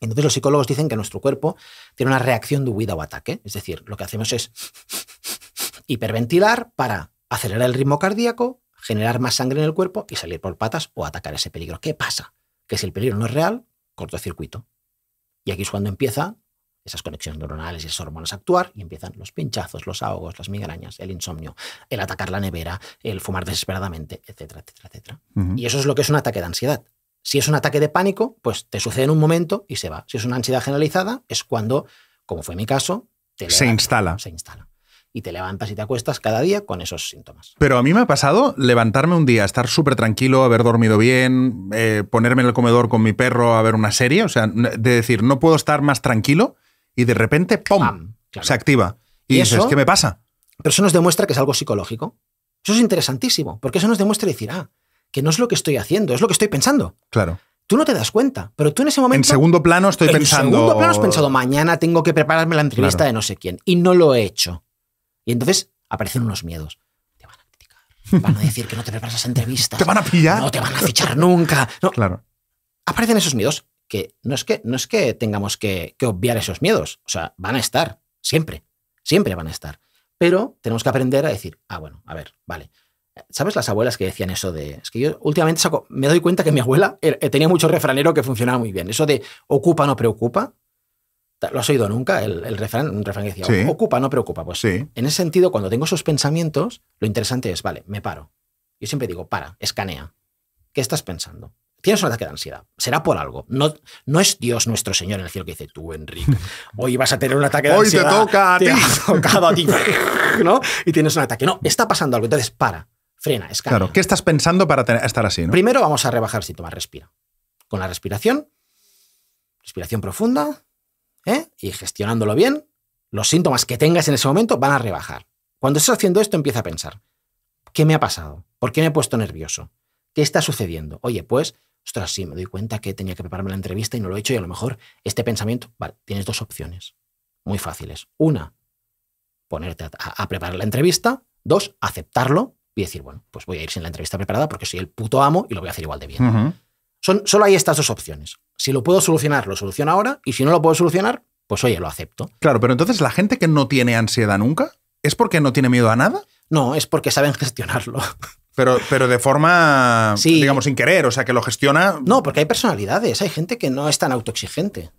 [SPEAKER 2] Entonces los psicólogos dicen que nuestro cuerpo tiene una reacción de huida o ataque. Es decir, lo que hacemos es hiperventilar para acelerar el ritmo cardíaco, generar más sangre en el cuerpo y salir por patas o atacar ese peligro. ¿Qué pasa? Que si el peligro no es real, cortocircuito. Y aquí es cuando empieza esas conexiones neuronales y esas hormonas actuar y empiezan los pinchazos, los ahogos, las migrañas, el insomnio, el atacar la nevera, el fumar desesperadamente, etcétera, etcétera, etcétera. Y eso es lo que es un ataque de ansiedad. Si es un ataque de pánico, pues te sucede en un momento y se va. Si es una ansiedad generalizada, es cuando, como fue mi caso, te se instala. Se instala. Y te levantas y te acuestas cada día con esos síntomas.
[SPEAKER 1] Pero a mí me ha pasado levantarme un día, estar súper tranquilo, haber dormido bien, eh, ponerme en el comedor con mi perro a ver una serie, o sea, de decir, no puedo estar más tranquilo
[SPEAKER 2] y de repente, ¡pum! Se activa. Y, eso dices, ¿qué me pasa? Pero eso nos demuestra que es algo psicológico. Eso es interesantísimo, porque eso nos demuestra decir, ah, que no es lo que estoy haciendo, es lo que estoy pensando. Claro. Tú no te das cuenta, pero tú en ese momento. En segundo plano estoy pensando. En segundo plano has pensado, mañana tengo que prepararme la entrevista de no sé quién, y no lo he hecho. Y entonces aparecen unos miedos. Te van a criticar, van a decir que no te preparas esa entrevista Te van a pillar. No te van a fichar nunca. No. Claro. Aparecen esos miedos que no es que, no es que tengamos que, obviar esos miedos, o sea, van a estar, siempre, siempre van a estar. Pero tenemos que aprender a decir, ah, bueno, a ver, vale, ¿Sabes las abuelas que decían eso de.? Es que yo últimamente me doy cuenta que mi abuela er, eh, tenía mucho refranero que funcionaba muy bien. Eso de ocupa, no preocupa. ¿Lo has oído nunca? El, refrán, un refrán que decía ocupa, no preocupa. Pues en ese sentido, cuando tengo esos pensamientos, lo interesante es, vale, me paro. Yo siempre digo, para, escanea. ¿Qué estás pensando? tienes un ataque de ansiedad, será por algo. No, no es Dios nuestro Señor en el cielo que dice, tú, Enrique, hoy vas a tener un ataque de ansiedad. Hoy te toca a ti. tocado a ti, ¿no? Y tienes un ataque. No, está pasando algo. Entonces, para, frena, escala. Claro, ¿qué estás pensando para estar así? Primero vamos a rebajar síntoma. respira. Con la respiración, respiración profunda, ¿eh? y gestionándolo bien, los síntomas que tengas en ese momento van a rebajar. Cuando estás haciendo esto, empieza a pensar, ¿qué me ha pasado? ¿Por qué me he puesto nervioso? ¿Qué está sucediendo? Oye, pues ostras, sí, me doy cuenta que tenía que prepararme la entrevista y no lo he hecho y a lo mejor este pensamiento, vale, tienes dos opciones muy fáciles. Una, ponerte a, preparar la entrevista. Dos, aceptarlo y decir, bueno, pues voy a ir sin la entrevista preparada porque soy el puto amo y lo voy a hacer igual de bien. Son, solo hay estas dos opciones. Si lo puedo solucionar, lo soluciono ahora y si no lo puedo solucionar,
[SPEAKER 1] pues oye, lo acepto. Claro, pero entonces la gente que no tiene ansiedad nunca, ¿es porque no tiene miedo a nada?
[SPEAKER 2] No, es porque saben gestionarlo. Pero, pero de forma, digamos, sin querer, o sea, que lo gestiona. No, porque hay personalidades, hay gente que no es tan autoexigente.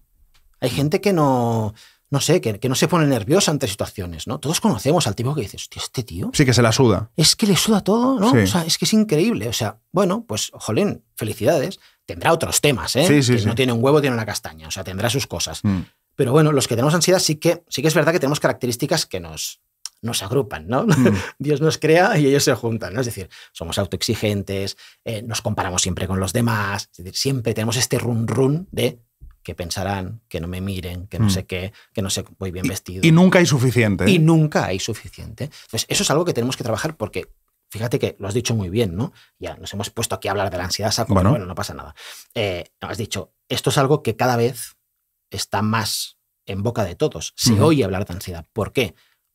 [SPEAKER 2] Hay gente que no, no sé, que, que no se pone nerviosa ante situaciones, ¿no? Todos conocemos al tipo que dices, hostia, este tío.
[SPEAKER 1] Sí, que se la suda.
[SPEAKER 2] Es que le suda todo, ¿no? O sea, es que es increíble. O sea, bueno, pues, jolín, felicidades. Tendrá otros temas, ¿eh? Sí, que no tiene un huevo, tiene una castaña. O sea, tendrá sus cosas. Mm. Pero bueno, los que tenemos ansiedad sí que, sí que es verdad que tenemos características que nos, nos agrupan, ¿no? Mm. Dios nos crea y ellos se juntan, ¿no? Es decir, somos autoexigentes, eh, nos comparamos siempre con los demás, es decir, siempre tenemos este run run de que pensarán, que no me miren, que no mm. sé qué, que no sé, voy bien vestido. Y nunca hay suficiente. Y ¿eh? nunca hay suficiente. Entonces, eso es algo que tenemos que trabajar porque fíjate que lo has dicho muy bien, ¿no? Ya nos hemos puesto aquí a hablar de la ansiedad, saco, bueno. no pasa nada. Eh, has dicho, esto es algo que cada vez está más en boca de todos. Se oye hablar de ansiedad. ¿Por qué?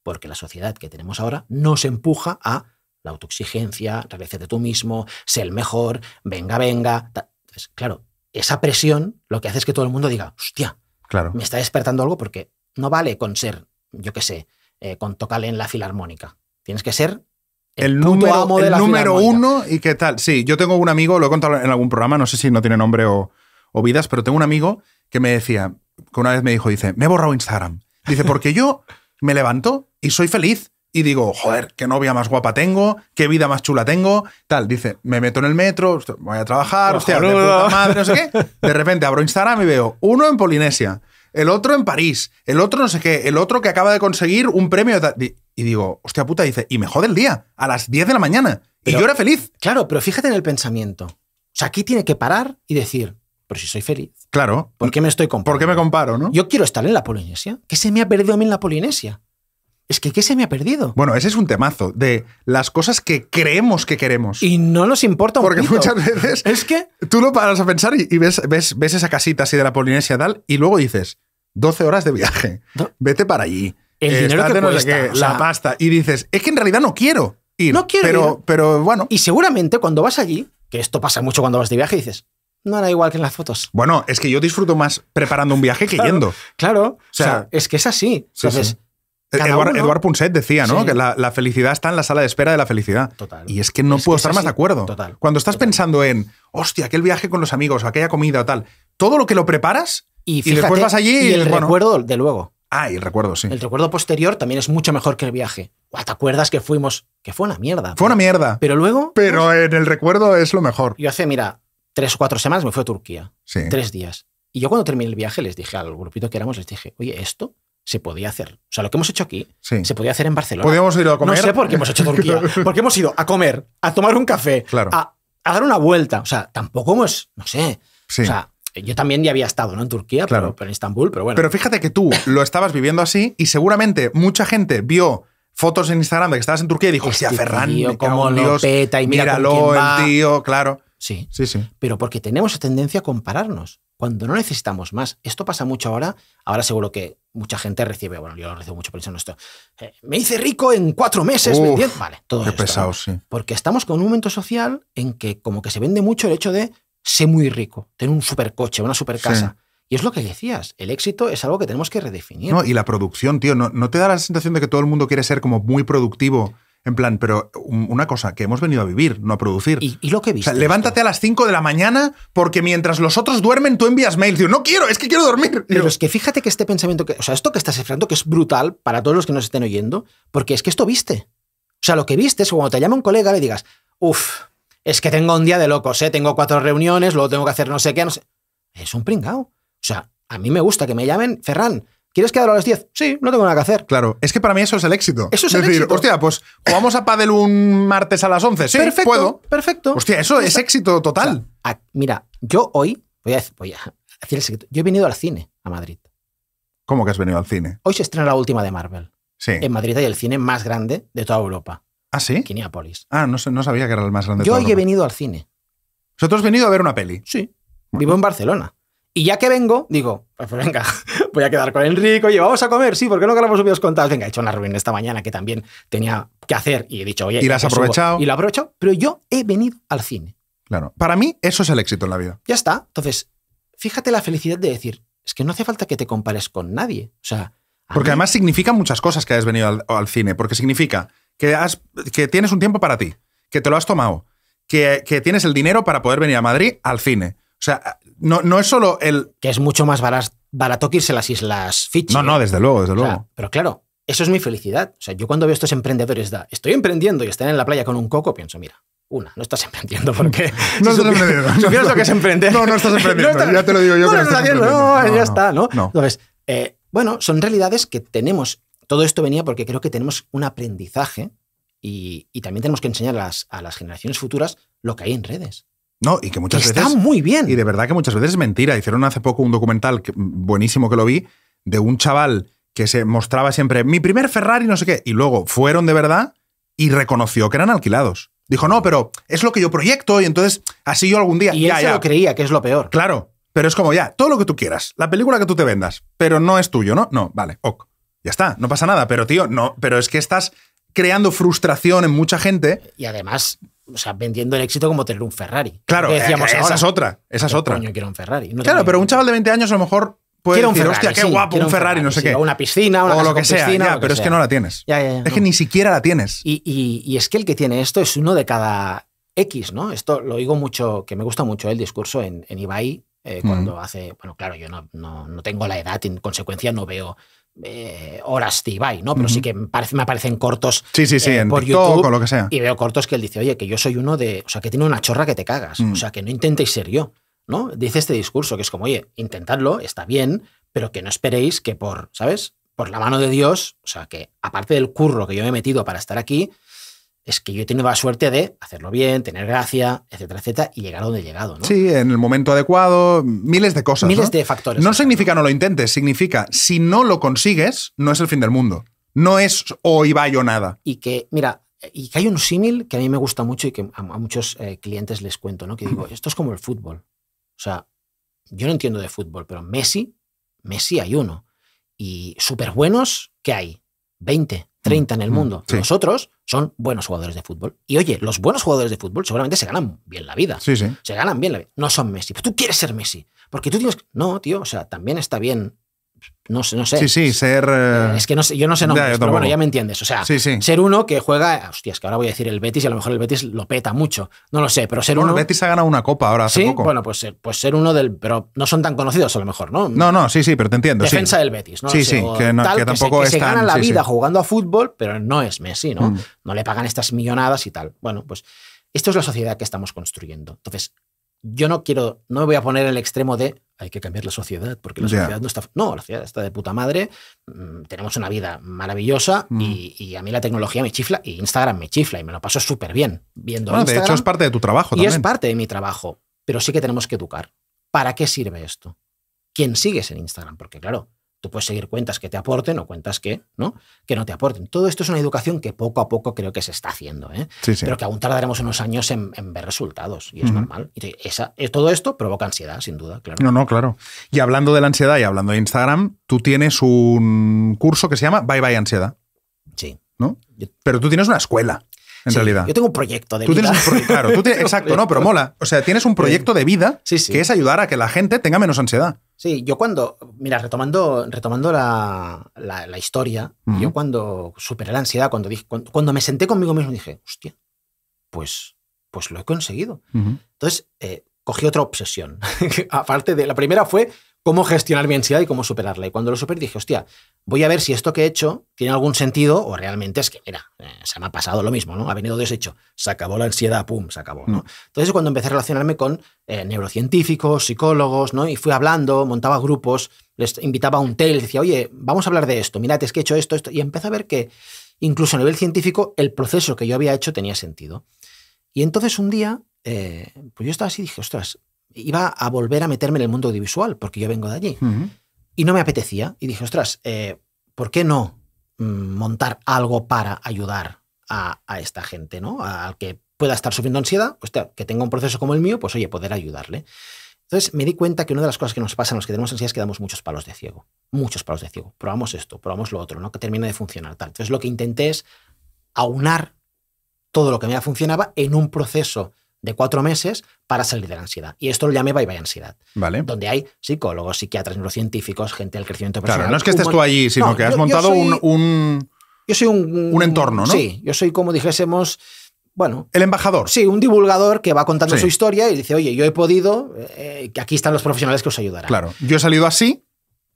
[SPEAKER 2] porque la sociedad que tenemos ahora nos empuja a la autoexigencia, de tú mismo, sé el mejor, venga, venga. Entonces, claro, esa presión lo que hace es que todo el mundo diga, hostia, claro. me está despertando algo porque no vale con ser, yo qué sé, eh, con tocarle en la filarmónica. Tienes que ser el, número, el número
[SPEAKER 1] uno y qué tal. Sí, yo tengo un amigo, lo he contado en algún programa, no sé si no tiene nombre o, o vidas, pero tengo un amigo que me decía, que una vez me dijo, dice, me he borrado Instagram. Dice, porque yo me levanto y soy feliz. Y digo, joder, qué novia más guapa tengo, qué vida más chula tengo, tal. Dice, me meto en el metro, voy a trabajar, hostia, de puta madre, no sé qué. De repente abro Instagram y veo uno en Polinesia, el otro en París, el otro no sé qué, el otro que acaba de conseguir un premio. Y digo, hostia puta, dice, y me jode
[SPEAKER 2] el día, a las 10 de la mañana. y yo era feliz. Claro, pero fíjate en el pensamiento. O sea, aquí tiene que parar y decir, pero si soy feliz. Claro. ¿Por qué me estoy comparando? ¿Por qué me comparo, no? Yo quiero estar en la Polinesia. ¿Qué se me ha perdido a mí en la Polinesia? es que ¿qué se me ha perdido? Bueno, ese es un temazo
[SPEAKER 1] de las cosas que creemos que queremos. Y no nos importa un Porque muchas veces es que tú lo paras a pensar y, ves, ves, esa casita así de la Polinesia tal y luego dices, 12 horas de
[SPEAKER 2] viaje, vete para allí. El dinero que cuesta, la
[SPEAKER 1] pasta. Y dices, es que en realidad no quiero
[SPEAKER 2] ir. No quiero pero, ir. Pero bueno. Y seguramente cuando vas allí, que esto pasa mucho cuando vas de viaje,
[SPEAKER 1] dices, no
[SPEAKER 2] era igual que en las fotos.
[SPEAKER 1] Bueno, es que yo disfruto más preparando un viaje que yendo. Claro, o sea,
[SPEAKER 2] es que es así. Entonces, Eduard, Eduard,
[SPEAKER 1] decía, ¿no? Que la, felicidad está en la sala de espera de la felicidad. Total. Y es que no puedo estar más de acuerdo. Total. Cuando estás pensando en, hostia, aquel viaje con los amigos, aquella comida o tal, todo lo que lo preparas
[SPEAKER 2] y, fíjate, después vas allí y el recuerdo de luego. Ah, y el recuerdo, sí. El recuerdo posterior también es mucho mejor que el viaje. Uah, ¿Te acuerdas que fuimos? Que fue una mierda. Fue una mierda. Pero luego. Pero pues, en el recuerdo es lo mejor. Yo hace, mira, tres o cuatro semanas me fui a Turquía. Sí. Tres días. Y yo cuando terminé el viaje les dije al grupito que éramos, les dije, oye, esto se podía hacer. O sea, lo que hemos hecho aquí se podía hacer en Barcelona. Podíamos ir a comer. No sé por qué hemos hecho Turquía. Porque hemos ido a comer, a tomar un café, claro. a, dar una vuelta. O sea, tampoco hemos, no sé. O sea, yo también ya había estado ¿no? en Turquía, claro. pero, en Estambul, pero bueno. Pero fíjate que tú
[SPEAKER 1] lo estabas viviendo así y seguramente mucha gente vio fotos en Instagram de que estabas en Turquía y dijo, hostia, este Ferran, tío, peta y mira míralo, el
[SPEAKER 2] tío, claro. Sí. Sí, sí. Pero porque tenemos tendencia a compararnos cuando no necesitamos más. Esto pasa mucho ahora. Ahora seguro que mucha gente recibe, bueno, yo lo recibo mucho por eso, eh, me hice rico en cuatro meses, ¿me entiendes? Vale, todo qué pesado, sí. Porque estamos con un momento social en que como que se vende mucho el hecho de ser muy rico, tener un supercoche, una supercasa. Y es lo que decías, el éxito es algo que tenemos que redefinir. No, y
[SPEAKER 1] la producción, tío, ¿no, ¿no, te da la sensación de que todo el mundo quiere ser como muy productivo en plan, pero una cosa, que hemos venido a vivir, no a producir. ¿Y, lo que viste? O sea, levántate a las 5 de la mañana
[SPEAKER 2] porque mientras los otros duermen tú envías mails. no quiero, es que quiero dormir. Pero es que fíjate que este pensamiento, que, o sea, esto que estás esperando que es brutal para todos los que nos estén oyendo, porque es que esto viste. O sea, lo que viste es cuando te llama un colega le digas, uff, es que tengo un día de locos, ¿eh? tengo cuatro reuniones, luego tengo que hacer no sé qué, no sé. Es un pringao. O sea, a mí me gusta que me llamen, Ferran, ¿Quieres quedar a las 10? Sí, no tengo nada que hacer. Claro, es que para mí eso es el éxito. Eso es, decir, hostia, pues vamos a
[SPEAKER 1] Padel un martes a las 11. Sí, perfecto, puedo. Perfecto. Hostia, eso es éxito total.
[SPEAKER 2] mira, yo hoy voy a, voy a decir el secreto. Yo he venido al cine a Madrid. ¿Cómo
[SPEAKER 1] que has venido al cine?
[SPEAKER 2] Hoy se estrena la última de Marvel. Sí. En Madrid hay el cine más grande de toda Europa. ¿Ah, sí? Ah, no, no sabía que era el más grande Yo Yo hoy he venido al cine. ¿Vosotros has venido a ver una peli? Sí. Vivo en Barcelona. Y ya que vengo, digo, pues venga, voy a quedar con Enrico, oye, vamos a comer, sí, ¿por qué no grabamos con tal Venga, he hecho una reunión esta mañana que también tenía que hacer y he dicho, oye. Y lo has aprovechado. Y la aprovecho, pero yo he venido al cine. Claro. Para mí, eso es el éxito en la vida. Ya está. Entonces, fíjate la felicidad de decir, es que no hace falta que te compares con nadie.
[SPEAKER 1] O sea. Porque además significa muchas cosas que hayas venido al, cine, porque significa que, has, que tienes un tiempo para ti, que te lo has tomado, que, que tienes el dinero para poder venir a Madrid al
[SPEAKER 2] cine. O sea, no, es solo el. Que es mucho más barato, que irse a las Islas fichas. No, no, ¿eh? desde
[SPEAKER 1] luego, desde luego.
[SPEAKER 2] pero claro, eso es mi felicidad. O sea, yo cuando veo estos emprendedores, estoy emprendiendo y están en la playa con un coco, pienso, mira, una, no estás emprendiendo porque. No estás emprendiendo. No, lo que es emprender. No, no estás emprendiendo. ya te lo digo yo. No, no, estás haciendo, no, ya está, ¿no? Entonces, eh, bueno, son realidades que tenemos. Todo esto venía porque creo que tenemos un aprendizaje y, y también tenemos que enseñar a las, a las generaciones futuras lo que hay en redes. No, y que muchas veces. Está
[SPEAKER 1] muy bien. Y de verdad que muchas veces es mentira. Hicieron hace poco un documental buenísimo que lo vi de un chaval que se mostraba siempre mi primer Ferrari, no sé qué. Y luego fueron de verdad y reconoció que eran alquilados. Dijo, no, pero es lo que yo proyecto y entonces así yo algún día. Y ya, él lo creía, que es lo peor. Claro, pero es como ya, todo lo que tú quieras, la película que tú te vendas, pero no es tuyo, ¿no? No, vale, ok. Ya está, no pasa nada, pero tío, no, pero es que estás creando frustración en mucha gente.
[SPEAKER 2] Y además, o sea, vendiendo el éxito como tener un Ferrari. Claro, eh, esa es otra. Esa es otra. quiero un Ferrari. claro,
[SPEAKER 1] pero un chaval de 20 años a lo mejor puede un Ferrari, hostia, qué guapo, un Ferrari, no sé qué. O una piscina, una o lo sea, piscina, pero es que no la tienes.
[SPEAKER 2] es que ni siquiera la tienes. Y, es que el que tiene esto es uno de cada X, ¿no? Esto lo digo mucho, que me gusta mucho el discurso en, en Ibai, eh, cuando hace, bueno, claro, yo no, no, tengo la edad, en consecuencia no veo eh, horas y ¿no? Pero sí que me, parece, aparecen cortos sí, sí, sí, eh, por YouTube lo que sea. Y veo cortos que él dice, oye, que yo soy uno de. O sea, que tiene una chorra que te cagas. O mm. sea, que no intentéis ser yo, ¿no? Dice este discurso que es como, oye, intentadlo, está bien, pero que no esperéis que por, ¿sabes? Por la mano de Dios, o sea, que aparte del curro que yo me he metido para estar aquí, es que yo he tenido la suerte de hacerlo bien, tener gracia, etcétera, etcétera, y llegar a donde he llegado. ¿no? Sí, en
[SPEAKER 1] el momento adecuado, miles de cosas. Miles de
[SPEAKER 2] factores. No significa no lo intentes, significa si no
[SPEAKER 1] lo consigues, no es el fin del mundo. No es hoy iba yo nada.
[SPEAKER 2] Y que, mira, y que hay un símil que a mí me gusta mucho y que a, muchos eh, clientes les cuento, ¿no? Que digo, esto es como el fútbol. O sea, yo no entiendo de fútbol, pero Messi, Messi hay uno. Y súper buenos, ¿qué hay? 20, 30 mm, en el mm, mundo. nosotros son buenos jugadores de fútbol. Y oye, los buenos jugadores de fútbol seguramente se ganan bien la vida. Sí, sí. Se ganan bien la vida. No son Messi. Pero tú quieres ser Messi. Porque tú tienes. No, tío. O sea, también está bien no sé, no sé. Sí, sí, ser. Eh, es que no sé, yo no sé nombres, pero bueno, ya me entiendes. O sea, ser uno que juega. Hostia, es que ahora voy a decir el Betis y a lo mejor el Betis lo peta mucho. No lo sé, pero ser uno. El Betis ha ganado una copa ahora hace sí, Bueno, pues, pues ser uno del. Pero no son tan conocidos a lo mejor, ¿no? No, no, sí, sí, pero te entiendo. Defensa del Betis, ¿no? Sí, sí, que, tampoco que que gana la vida jugando a fútbol, pero no es Messi, ¿no? Mm. No le pagan estas millonadas y tal. Bueno, pues esto es la sociedad que estamos construyendo. Entonces, yo no quiero, no me voy a poner en el extremo de hay que cambiar la sociedad, porque la sociedad no está. No, la sociedad está de puta madre, mm, tenemos una vida maravillosa mm. y, a mí la tecnología me chifla y Instagram me chifla y me lo paso súper bien viendo. Bueno, de hecho, es parte de tu trabajo también. Y es parte de mi trabajo, pero sí que tenemos que educar. ¿Para qué sirve esto? ¿Quién sigues en Instagram? Porque, claro, Tú puedes seguir cuentas que te aporten o cuentas que no, que no te aporten. Todo esto es una educación que poco a poco creo que se está haciendo, ¿eh? pero que aún tardaremos unos años en, ver resultados y es normal. Y esa, eh, todo esto provoca ansiedad, sin duda, claro. No,
[SPEAKER 1] no, claro. Y hablando de la ansiedad y hablando de Instagram, tú tienes un curso que se llama Bye Bye Ansiedad. Sí. ¿no? Pero tú tienes una escuela en realidad. Yo tengo un
[SPEAKER 2] proyecto de vida. exacto, no, pero mola. O sea, tienes un proyecto
[SPEAKER 1] de vida que es ayudar a que la gente tenga menos ansiedad.
[SPEAKER 2] Sí, yo cuando, mira, retomando, retomando la, la, historia, yo cuando superé la ansiedad, cuando, cuando, me senté conmigo mismo dije, hostia, pues, pues lo he conseguido. Entonces, eh, cogí otra obsesión. Aparte de, la primera fue cómo gestionar mi ansiedad y cómo superarla. Y cuando lo superé dije, hostia, voy a ver si esto que he hecho tiene algún sentido o realmente es que, mira, eh, se me ha pasado lo mismo, ¿no? Ha venido deshecho, se acabó la ansiedad, pum, se acabó, ¿no? Mm. Entonces cuando empecé a relacionarme con eh, neurocientíficos, psicólogos, ¿no? Y fui hablando, montaba grupos, les invitaba a un té, les decía, oye, vamos a hablar de esto, mirad, es que he hecho esto, esto. Y empecé a ver que incluso a nivel científico el proceso que yo había hecho tenía sentido. Y entonces un día, eh, pues yo estaba así y dije, ostras, iba a volver a meterme en el mundo audiovisual, porque yo vengo de allí. Y no me apetecía. Y dije, ostras, eh, ¿por qué no mm, montar algo para ayudar a, esta gente, ¿no? Al que pueda estar sufriendo ansiedad, pues, que tenga un proceso como el mío, pues oye, poder ayudarle. Entonces me di cuenta que una de las cosas que nos pasa a los que tenemos ansiedad es que damos muchos palos de ciego. Muchos palos de ciego. Probamos esto, probamos lo otro, ¿no? Que termina de funcionar tal. Entonces lo que intenté es aunar todo lo que me funcionaba en un proceso de cuatro meses para salir de la ansiedad. Y esto lo llamé Bye Bye Ansiedad. Donde hay psicólogos, psiquiatras, neurocientíficos, gente del crecimiento personal. Claro, no es que estés tú allí, sino que has montado un, un, Yo soy un, un entorno, ¿no? Sí, yo soy como dijésemos bueno. El embajador. Sí, un divulgador que va contando su historia y dice, oye, yo he podido, eh, aquí están los profesionales que os ayudarán. Claro, yo he salido así,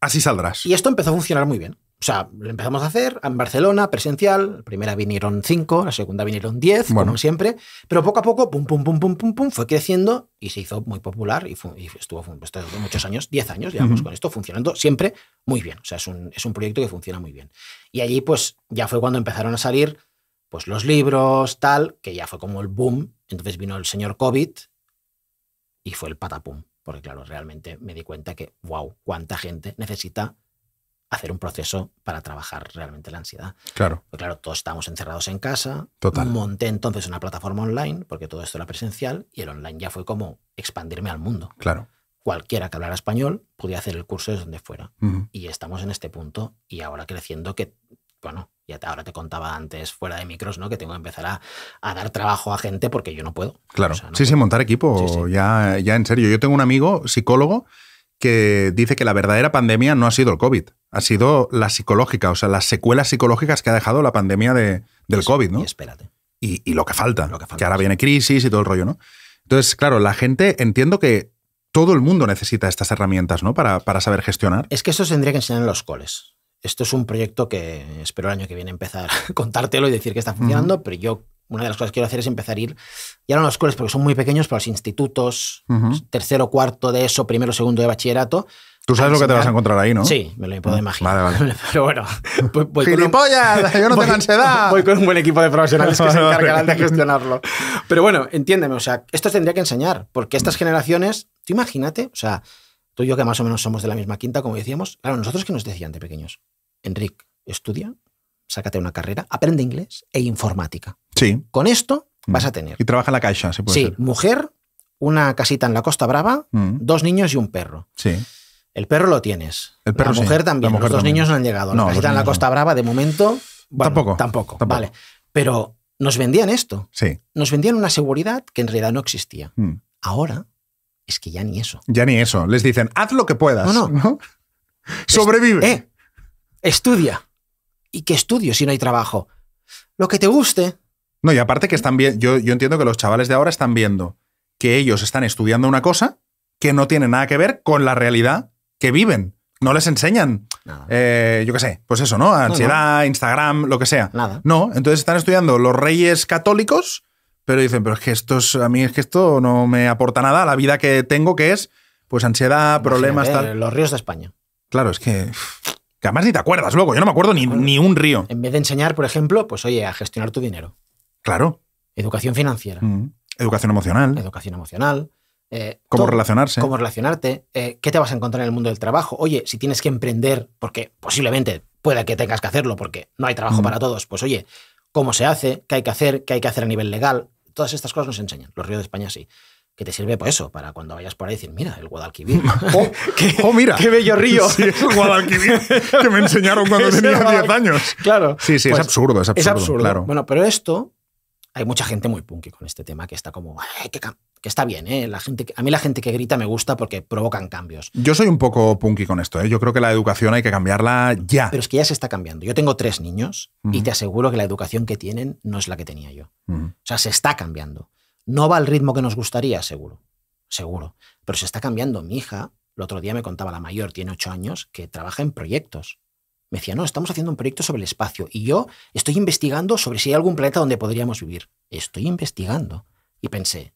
[SPEAKER 2] así saldrás. Y esto empezó a funcionar muy bien. O sea, lo empezamos a hacer en Barcelona, presencial. La primera vinieron cinco, la segunda vinieron diez, como siempre. Pero poco a poco, pum, pum, pum, pum, pum, pum, fue creciendo y se hizo muy popular y, estuvo, pues, muchos años, diez años, digamos, con esto funcionando siempre muy bien. O sea, es un, proyecto que funciona muy bien. Y allí, pues, ya fue cuando empezaron a salir pues los libros, tal, que ya fue como el boom. Entonces vino el señor COVID y fue el patapum. Porque, claro, realmente me di cuenta que, wow, cuánta gente necesita hacer un proceso para trabajar realmente la ansiedad. Claro. claro, todos estamos encerrados en casa. Total. Monté entonces una plataforma online, porque todo esto era presencial, y el online ya fue como expandirme al mundo. Claro. Cualquiera que hablara español podía hacer el curso desde donde fuera. Y estamos en este punto y ahora creciendo que, bueno, ya ahora te contaba antes fuera de micros, ¿no? Que tengo que empezar a, dar trabajo a gente porque yo no puedo.
[SPEAKER 1] Claro. sí, sí, montar equipo, Ya, ya en serio. Yo tengo un amigo psicólogo que dice que la verdadera pandemia no ha sido el COVID, ha sido la psicológica, o sea, las secuelas psicológicas que ha dejado la pandemia de, del COVID, ¿no? Y espérate. Y, lo, que falta, lo que ahora viene crisis y todo el rollo, ¿no? Entonces, claro, la gente, entiendo que todo el mundo necesita estas herramientas, ¿no? Para, para saber gestionar.
[SPEAKER 2] Es que eso se tendría que enseñar en los coles. Esto es un proyecto que espero el año que viene empezar a contártelo y decir que está funcionando, pero yo una de las cosas que quiero hacer es empezar a ir, ya no a los coles porque son muy pequeños, para los institutos, tercero, cuarto de eso, primero, segundo de bachillerato.
[SPEAKER 1] Tú sabes lo que te vas a encontrar ahí, ¿no? Sí,
[SPEAKER 2] me lo puedo imaginar. Vale, vale. Pero bueno. Voy, voy ¡Gilipollas! Un, ¡Yo no tengo ansiedad! Voy con un buen equipo de profesionales que se encargarán de gestionarlo. Pero bueno, entiéndeme, o sea, esto tendría que enseñar, porque estas generaciones, tú imagínate, o sea, tú y yo que más o menos somos de la misma quinta, como decíamos, claro, nosotros que nos decían de pequeños, Enric, estudia, sácate una carrera, aprende inglés e informática. Sí. Con esto mm. vas a tener. Y trabaja en la caixa, se puede Sí, mujer, una casita en la Costa Brava, mm. dos niños y un perro. Sí. El perro lo tienes. El perro, la mujer también. los dos niños no han llegado. No, la casita en la Costa Brava, de momento. tampoco, tampoco. Vale. Pero nos vendían esto. Sí. Nos vendían una seguridad que en realidad no existía. Mm. Ahora es que ya ni eso.
[SPEAKER 1] Ya ni eso. Les dicen, haz lo que puedas. No,
[SPEAKER 2] no. ¿No? Sobrevive. Eh,
[SPEAKER 1] estudia. ¿Y qué estudio si no hay trabajo? Lo que te guste. No, y aparte que están bien, yo, entiendo que los chavales de ahora están viendo que ellos están estudiando una cosa que no tiene nada que ver con la realidad que viven. No les enseñan, eh, yo qué sé, pues eso, ¿no? Ansiedad, Instagram, lo que sea. Nada. No, entonces están estudiando los reyes católicos, pero dicen, pero es que esto a mí es que esto no me aporta nada a la vida que tengo, que es, pues ansiedad, problemas, tal. Los ríos
[SPEAKER 2] de España. Claro, es que... Que ni te acuerdas luego, yo no me acuerdo ni, un río. En vez de enseñar, por ejemplo, pues oye, a gestionar tu dinero. Claro. Educación financiera. Mm. Educación emocional. Educación emocional. Eh, cómo relacionarse. Cómo relacionarte. Eh, ¿Qué te vas a encontrar en el mundo del trabajo? Oye, si tienes que emprender, porque posiblemente pueda que tengas que hacerlo porque no hay trabajo mm. para todos, pues oye, cómo se hace, qué hay que hacer, qué hay que hacer a nivel legal. Todas estas cosas nos enseñan. Los ríos de España sí que te sirve para eso, para cuando vayas por ahí decir, mira, el Guadalquivir. Oh, ¡Oh, mira! ¡Qué bello río! el Guadalquivir que me enseñaron cuando tenía 10 años. Claro.
[SPEAKER 1] Sí, sí, es pues, absurdo, es absurdo. Bueno,
[SPEAKER 2] pero esto, hay mucha gente muy punky con este tema que está como, que, está bien, ¿eh? La gente, a mí la gente que grita me gusta porque provocan cambios. Yo soy un poco punky con esto, ¿eh? Yo creo que la educación hay que cambiarla ya. Pero es que ya se está cambiando. Yo tengo tres niños y te aseguro que la educación que tienen no es la que tenía yo. O sea, se está cambiando. No va al ritmo que nos gustaría, seguro. Seguro. Pero se está cambiando. Mi hija, el otro día me contaba la mayor, tiene ocho años, que trabaja en proyectos. Me decía, no, estamos haciendo un proyecto sobre el espacio y yo estoy investigando sobre si hay algún planeta donde podríamos vivir. Estoy investigando. Y pensé,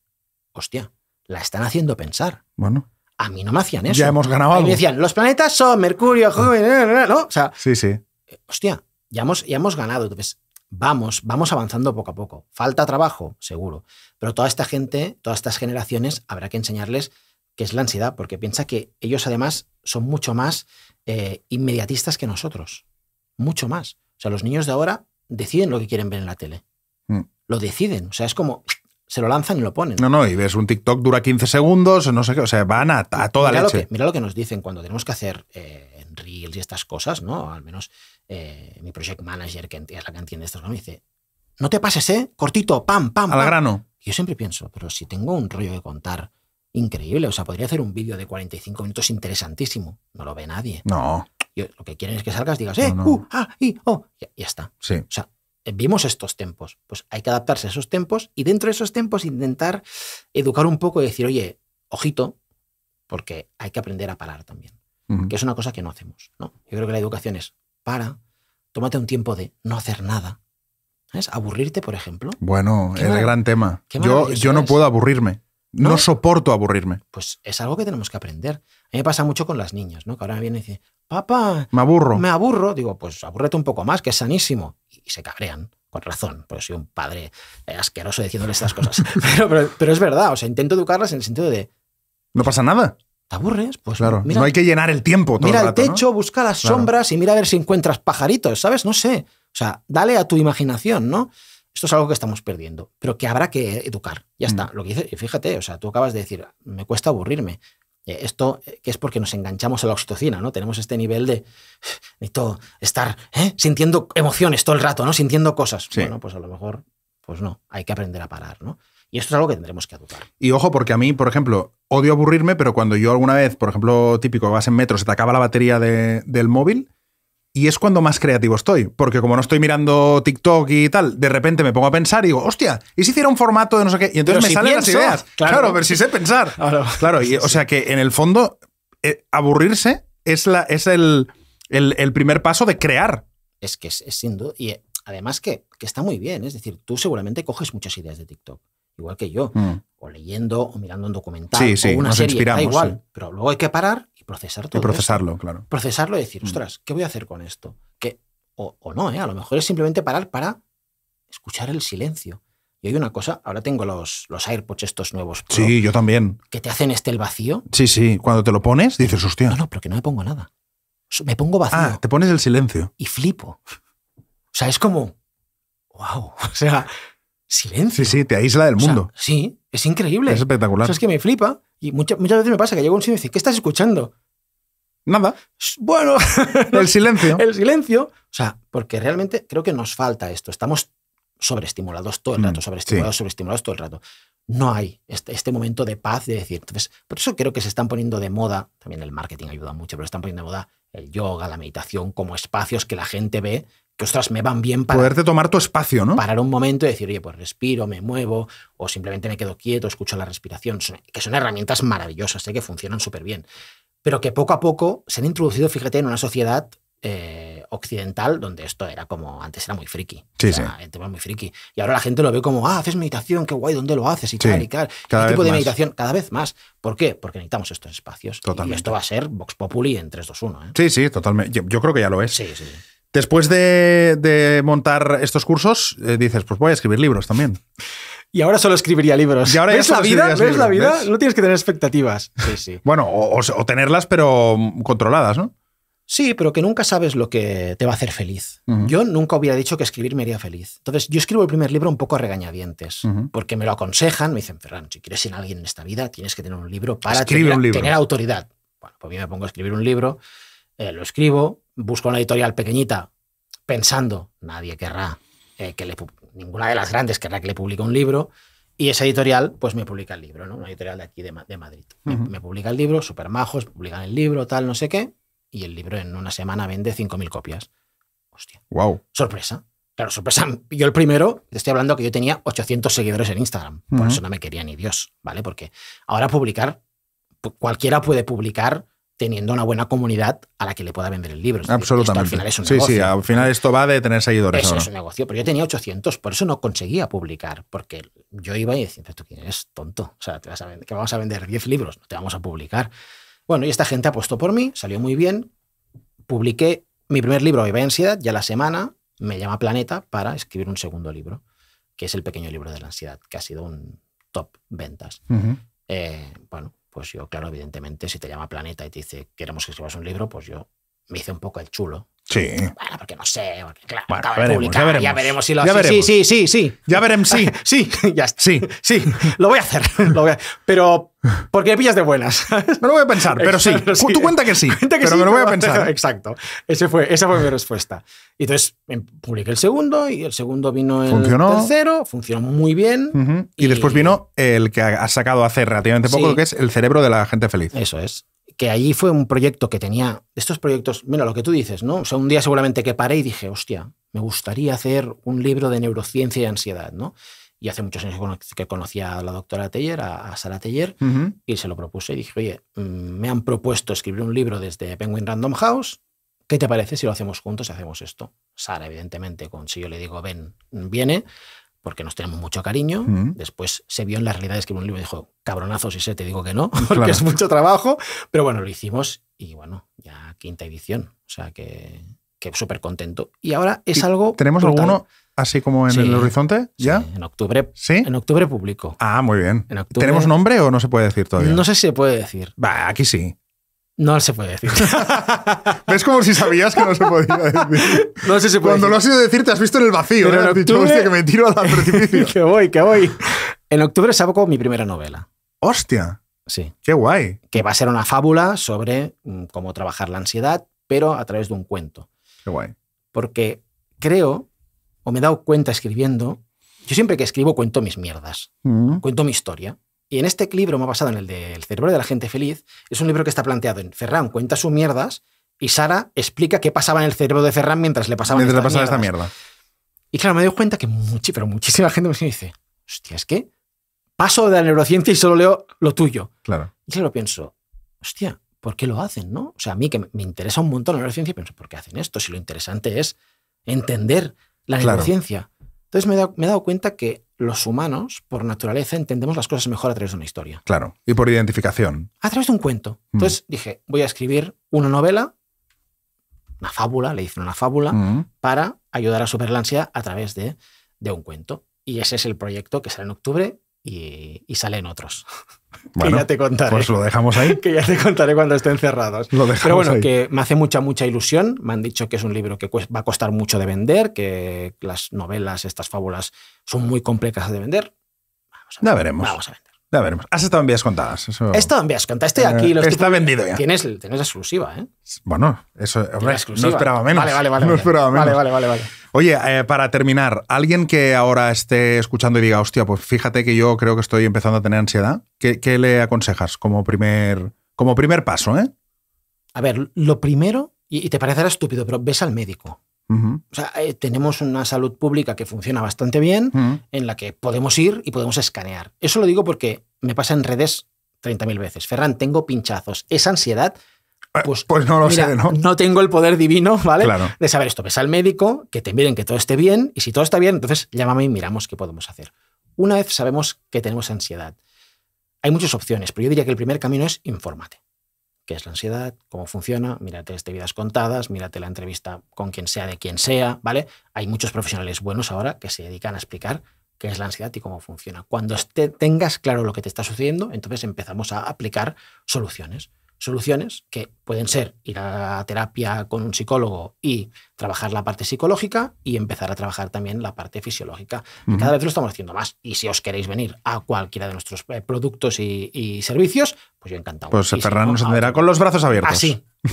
[SPEAKER 2] hostia, la están haciendo pensar. Bueno. A mí no me hacían eso. Ya hemos ganado algo. me decían, los planetas son Mercurio, Joven, ¿no? O sea, sí, sí. Hostia, ya hemos, ya hemos ganado. Entonces, vamos, vamos avanzando poco a poco. Falta trabajo, seguro. Pero toda esta gente, todas estas generaciones, habrá que enseñarles qué es la ansiedad, porque piensa que ellos además son mucho más eh, inmediatistas que nosotros. Mucho más. O sea, los niños de ahora deciden lo que quieren ver en la tele. Mm. Lo deciden. O sea, es como, se lo lanzan y lo ponen.
[SPEAKER 1] No, no, y ves un TikTok dura 15 segundos, no sé qué, o sea, van
[SPEAKER 2] a, toda mira leche. que, mira lo que nos dicen cuando tenemos que hacer eh, reels y estas cosas, ¿no? Al menos eh, mi project manager, que es la que entiende esto, me dice, no te pases, ¿eh? Cortito, pam, pam. Al grano. Yo siempre pienso, pero si tengo un rollo de contar increíble, o sea, podría hacer un vídeo de 45 minutos interesantísimo, no lo ve nadie. No. Yo, lo que quieren es que salgas, digas, eh, uh, ah, y, oh, ya, ya está. Sí. O sea, eh, vimos estos tiempos Pues hay que adaptarse a esos tiempos y dentro de esos tiempos intentar educar un poco y decir, oye, ojito, porque hay que aprender a parar también. Que es una cosa que no hacemos. ¿no? Yo creo que la educación es para, tómate un tiempo de no hacer nada. ¿Sabes? Aburrirte, por ejemplo.
[SPEAKER 1] Bueno, es el gran tema. Yo, yo no puedo aburrirme. ¿No? soporto aburrirme.
[SPEAKER 2] Pues es algo que tenemos que aprender. A mí me pasa mucho con las niñas, ¿no? Que ahora me vienen y dicen, papá, me aburro. Me aburro. Digo, pues aburrete un poco más, que es sanísimo. Y se cabrean con razón, porque soy un padre eh, asqueroso diciéndole estas cosas. Pero, es verdad, o sea, intento educarlas en el sentido de... No pasa nada. ¿Te aburres?
[SPEAKER 1] Pues claro, no hay que llenar el tiempo. mira el, techo, busca las sombras
[SPEAKER 2] y mira a ver si encuentras pajaritos, ¿sabes? No sé. O sea, dale a tu imaginación, ¿no? Esto es algo que estamos perdiendo, pero que habrá que educar. Ya mm. está. Lo que dice, fíjate, o sea, tú acabas de decir, me cuesta aburrirme. Eh, esto eh, que es porque nos enganchamos a la oxitocina, ¿no? Tenemos este nivel de necesito estar ¿eh? sintiendo emociones todo el rato, ¿no? Sintiendo cosas. Bueno, pues a lo mejor, pues no, hay que aprender a parar, ¿no? Y esto es algo que tendremos que adoptar.
[SPEAKER 1] Y ojo, porque a mí, por ejemplo, odio aburrirme, pero cuando yo alguna vez, por ejemplo, típico, vas en metro, se te acaba la batería del móvil, y es cuando más creativo estoy, porque como no estoy mirando TikTok y tal, de repente me pongo a pensar y digo, hostia, ¿y si hiciera un formato de no sé qué? Y entonces me salen las ideas. Claro, a ver si sé pensar. Claro, o sea que en el fondo, eh, aburrirse es, la, es el, primer paso de
[SPEAKER 2] crear. Es que es, sin duda. Y eh, además que, que está muy bien, es decir, tú seguramente coges muchas ideas de TikTok igual que yo, mm. o leyendo o mirando un documental o una serie, igual, pero luego hay que parar y procesar todo. procesarlo, claro. Procesarlo y decir, mm. ostras, ¿qué voy a hacer con esto? o, no, ¿eh? a lo mejor es simplemente parar para escuchar el silencio. Y hay una cosa, ahora tengo los, los AirPods estos nuevos. sí, yo también. Que te hacen este el vacío.
[SPEAKER 1] Sí, sí, cuando te lo pones dices, hostia. No, no, pero que no me pongo nada. Me pongo vacío. Ah, te pones el silencio. Y flipo. O sea, es como, wow. O sea, silencio. Sí, sí, te aísla del mundo.
[SPEAKER 2] sí, es increíble.
[SPEAKER 1] Es espectacular. es
[SPEAKER 2] que me flipa y muchas, muchas veces me pasa que llego un sitio y me dice, ¿qué estás escuchando? Nada. Bueno, el silencio. el silencio. O sea, porque realmente creo que nos falta esto. Estamos sobreestimulados todo el rato, mm, sobreestimulados, sobreestimulados todo el rato. No hay este, este, momento de paz de decir. Entonces, por eso creo que se están poniendo de moda, también el marketing ayuda mucho, pero están poniendo de moda el yoga, la meditación como espacios que la gente ve que, ostras, me van bien para... Poderte tomar tu espacio, ¿no? Parar un momento y decir, oye, pues respiro, me muevo, o simplemente me quedo quieto, escucho la respiración, que son herramientas maravillosas, sé ¿eh? que funcionan súper bien, pero que poco a poco se han introducido, fíjate, en una sociedad eh, occidental, donde esto era como, antes era muy friki. Sí, El tema muy friki. Y ahora la gente lo ve como, ah, haces meditación, qué guay, ¿dónde lo haces? Y tal y tal. ¿Qué este tipo de meditación? Cada vez más. ¿Por qué? Porque necesitamos estos espacios. Totalmente. Y esto va a ser Vox Populi en 3, 2, 1. Sí, sí, totalmente. Yo, yo, creo que ya lo es. Sí,
[SPEAKER 1] sí. Después de, montar estos cursos, eh, dices, pues voy a escribir libros también. Y ahora solo escribiría libros. Y ahora ¿Ves, la vida? la vida?
[SPEAKER 2] No tienes que tener expectativas.
[SPEAKER 1] bueno, o, tenerlas, pero mm, controladas, ¿no?
[SPEAKER 2] Sí, pero que nunca sabes lo que te va a hacer feliz. Yo nunca hubiera dicho que escribir me haría feliz. Entonces, yo escribo el primer libro un poco a regañadientes, porque me lo aconsejan, me dicen, Ferran, si quieres ser alguien en esta vida, tienes que tener un libro para tener, autoridad. Bueno, pues yo me pongo a escribir un libro, eh, lo escribo, busco una editorial pequeñita pensando, nadie querrá eh, que ninguna de las grandes querrá que le publique un libro. Y esa editorial, pues me publica el libro, ¿no? Una editorial de aquí de, de Madrid. me, publica el libro, super majos, publican el libro, tal, no sé qué. Y el libro en una semana vende 5.000 copias. Hostia. Wow. Sorpresa. Claro, sorpresa. Yo el primero, te estoy hablando que yo tenía 800 seguidores en Instagram. Por eso no me quería ni Dios, ¿vale? Porque ahora publicar, cualquiera puede publicar teniendo una buena comunidad a la que le pueda vender el libro. Absolutamente. al final es un sí, negocio. Sí, al
[SPEAKER 1] final esto va de tener seguidores. Eso es un
[SPEAKER 2] negocio. Pero yo tenía 800, por eso no conseguía publicar, porque yo iba y decía, tú quién eres tonto, o sea, te vas a que vamos a vender 10 libros, no te vamos a publicar. Bueno, y esta gente apostó por mí, salió muy bien, publiqué mi primer libro, de Ansiedad, ya la semana me llama Planeta para escribir un segundo libro, que es el pequeño libro de la ansiedad, que ha sido un top ventas. Eh, bueno, pues yo, claro, evidentemente, si te llama Planeta y te dice, queremos que escribas un libro, pues yo me hice un poco el chulo, Sí. Bueno, porque no sé, porque claro, publicar, ya veremos, ya veremos si lo ya sí, sí,
[SPEAKER 1] sí, sí, Ya veremos, sí, sí, ya está. sí, sí, lo voy a hacer, lo voy pero porque pillas de buenas.
[SPEAKER 2] No lo voy a pensar, pero sí. Tú cuenta que sí, pero no lo voy a pensar. Exacto, fue, esa fue mi respuesta. Y entonces em, publiqué el segundo y el segundo vino el tercero, funcionó muy bien. y, y, después
[SPEAKER 1] vino el que has sacado hace relativamente poco, que es El cerebro de la gente feliz.
[SPEAKER 2] Eso es que allí fue un proyecto que tenía, estos proyectos, mira lo que tú dices, ¿no? O sea, un día seguramente que paré y dije, hostia, me gustaría hacer un libro de neurociencia y ansiedad, ¿no? Y hace muchos años que conocía a la doctora Teller, a, Sara Teller, y se lo propuse y dije, oye, mm, me han propuesto escribir un libro desde Penguin Random House, ¿qué te parece si lo hacemos juntos y hacemos esto? Sara, evidentemente, yo le digo, ven, viene, porque nos tenemos mucho cariño. Después se vio en las realidades que un libro y dijo, cabronazo, si sé, te digo que no, porque es mucho trabajo. Pero bueno, lo hicimos y bueno, ya quinta edición. O sea que, que súper contento. Y ahora es algo. ¿Tenemos alguno
[SPEAKER 1] así como en el horizonte?
[SPEAKER 2] ¿Ya? en octubre. ¿Sí? En octubre público Ah, muy bien. ¿Tenemos
[SPEAKER 1] nombre o no se puede decir todavía? No
[SPEAKER 2] sé si se puede decir. Va, aquí sí. No se puede decir. Es como si sabías que no se podía
[SPEAKER 1] decir? No sé se puede Cuando lo has ido a decir, te has visto en el vacío. Pero ¿eh? dicho, hostia, que me
[SPEAKER 2] tiro al precipicio. que voy, que voy. En octubre saco mi primera novela. ¡Hostia! Sí. ¡Qué guay! Que va a ser una fábula sobre mm, cómo trabajar la ansiedad, pero a través de un cuento. ¡Qué guay! Porque creo, o me he dado cuenta escribiendo, yo siempre que escribo cuento mis mierdas, mm. cuento mi historia. Y en este libro, me ha pasado en el de El cerebro de la gente feliz, es un libro que está planteado en Ferran cuenta sus mierdas y Sara explica qué pasaba en el cerebro de Ferran mientras le pasaba esta mierda. Y claro, me doy cuenta que pero muchísima gente me dice, hostia, es que paso de la neurociencia y solo leo lo tuyo. Claro. Y claro, lo pienso, hostia, ¿por qué lo hacen, no? O sea, a mí que me interesa un montón la neurociencia, pienso, ¿por qué hacen esto? Si lo interesante es entender la neurociencia. Entonces me he, dado, cuenta que los humanos, por naturaleza, entendemos las cosas mejor a través de una historia.
[SPEAKER 1] Claro. Y por identificación.
[SPEAKER 2] A través de un cuento. Mm. Entonces dije, voy a escribir una novela, una fábula, le dicen una fábula, mm. para ayudar a superar la ansiedad a través de, un cuento. Y ese es el proyecto que sale en octubre y, y sale en otros.
[SPEAKER 1] ya te contaré. Pues lo dejamos ahí. que ya te
[SPEAKER 2] contaré cuando estén cerrados. Lo Pero bueno, que me hace mucha, mucha ilusión. Me han dicho que es un libro que va a costar mucho de vender, que las novelas, estas fábulas, son muy complejas de vender. Vamos a ya veremos. Vamos a vender. Ya veremos. Has estado en vías contadas. Eso... He estado en vías contadas. Estoy aquí. Los eh, está vendido ya. Tienes, tienes exclusiva, ¿eh?
[SPEAKER 1] Bueno, eso, no esperaba menos. Vale, vale, vale. No esperaba vale, menos. Vale, vale, vale. Oye, eh, para terminar, alguien que ahora esté escuchando y diga, hostia, pues fíjate que yo creo que estoy empezando a tener ansiedad, ¿qué, qué le aconsejas como primer, como primer paso, eh?
[SPEAKER 2] A ver, lo primero, y, y te parecerá estúpido, pero ves al médico. O sea, eh, tenemos una salud pública que funciona bastante bien, en la que podemos ir y podemos escanear. Eso lo digo porque me pasa en redes 30.000 veces. Ferran, tengo pinchazos. Esa ansiedad. Ah, pues, pues, no lo sé, ¿no? No tengo el poder divino, ¿vale? De saber esto. Ves al médico, que te miren que todo esté bien, y si todo está bien, entonces llámame y miramos qué podemos hacer. Una vez sabemos que tenemos ansiedad, hay muchas opciones, pero yo diría que el primer camino es infórmate qué es la ansiedad, cómo funciona, mírate este Vidas Contadas, mírate la entrevista con quien sea, de quien sea, ¿vale? Hay muchos profesionales buenos ahora que se dedican a explicar qué es la ansiedad y cómo funciona. Cuando tengas claro lo que te está sucediendo, entonces empezamos a aplicar soluciones soluciones que pueden ser ir a terapia con un psicólogo y trabajar la parte psicológica y empezar a trabajar también la parte fisiológica. Cada vez lo estamos haciendo más. Y si os queréis venir a cualquiera de nuestros eh, productos y, servicios, pues yo encantado.
[SPEAKER 1] Pues Ferran nos atenderá con los brazos abiertos. Así.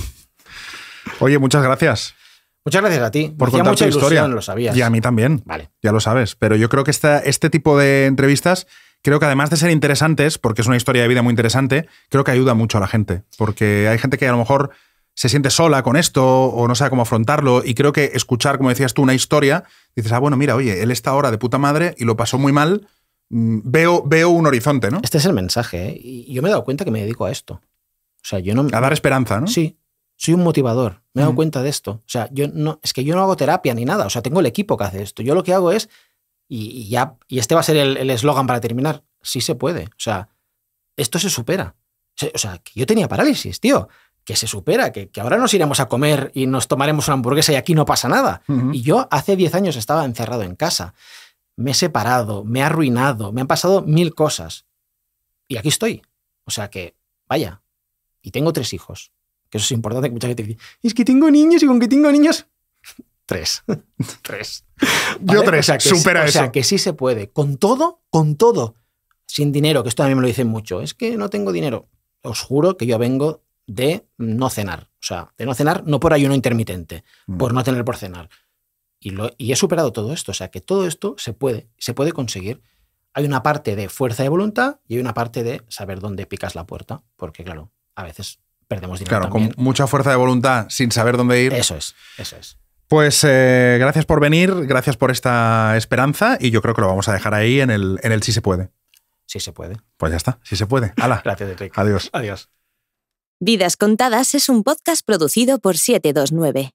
[SPEAKER 1] Oye, muchas gracias. Muchas gracias a
[SPEAKER 2] ti. Por contar mucha ilusión, lo sabías. Y a
[SPEAKER 1] mí también. Vale. Ya lo sabes. Pero yo creo que este tipo de entrevistas creo que además de ser interesantes, porque es una historia de vida muy interesante, creo que ayuda mucho a la gente. Porque hay gente que a lo mejor se siente sola con esto o no sabe cómo afrontarlo. Y creo que escuchar, como decías tú, una historia, dices, ah, bueno, mira, oye, él está ahora de puta madre y lo pasó muy mal. Mm,
[SPEAKER 2] veo, veo un horizonte, ¿no? Este es el mensaje. ¿eh? Y yo me he dado cuenta que me dedico a esto. O sea, yo no. A dar esperanza, ¿no? Sí. Soy un motivador. Me he dado cuenta de esto. O sea, yo no. Es que yo no hago terapia ni nada. O sea, tengo el equipo que hace esto. Yo lo que hago es y, ya, y este va a ser el eslogan para terminar. Sí se puede. O sea, esto se supera. O sea, que yo tenía parálisis, tío. Que se supera, que, ahora nos iremos a comer y nos tomaremos una hamburguesa y aquí no pasa nada. Y yo hace 10 años estaba encerrado en casa. Me he separado, me he arruinado, me han pasado mil cosas. Y aquí estoy. O sea que, vaya. Y tengo tres hijos. Que eso es importante que mucha gente dice, es que tengo niños y con que tengo niños, Tres. tres. Yo tres. O sea que, supera sea que sí se puede. Con todo, con todo. Sin dinero, que esto a mí me lo dicen mucho. Es que no tengo dinero. Os juro que yo vengo de no cenar. O sea, de no cenar, no por ayuno intermitente, mm. por no tener por cenar. Y, lo, y he superado todo esto. O sea, que todo esto se puede, se puede conseguir. Hay una parte de fuerza de voluntad y hay una parte de saber dónde picas la puerta. Porque, claro, a veces perdemos dinero. Claro, con
[SPEAKER 1] mucha fuerza de voluntad sin saber dónde ir. Eso es, eso es. Pues eh, gracias por venir, gracias por esta esperanza y yo creo que lo vamos a dejar ahí en el, en el se puede. Si se puede. Pues ya está, si se puede. Hala.
[SPEAKER 2] gracias, Enrique. Adiós. Adiós. Vidas Contadas es un podcast producido por 729.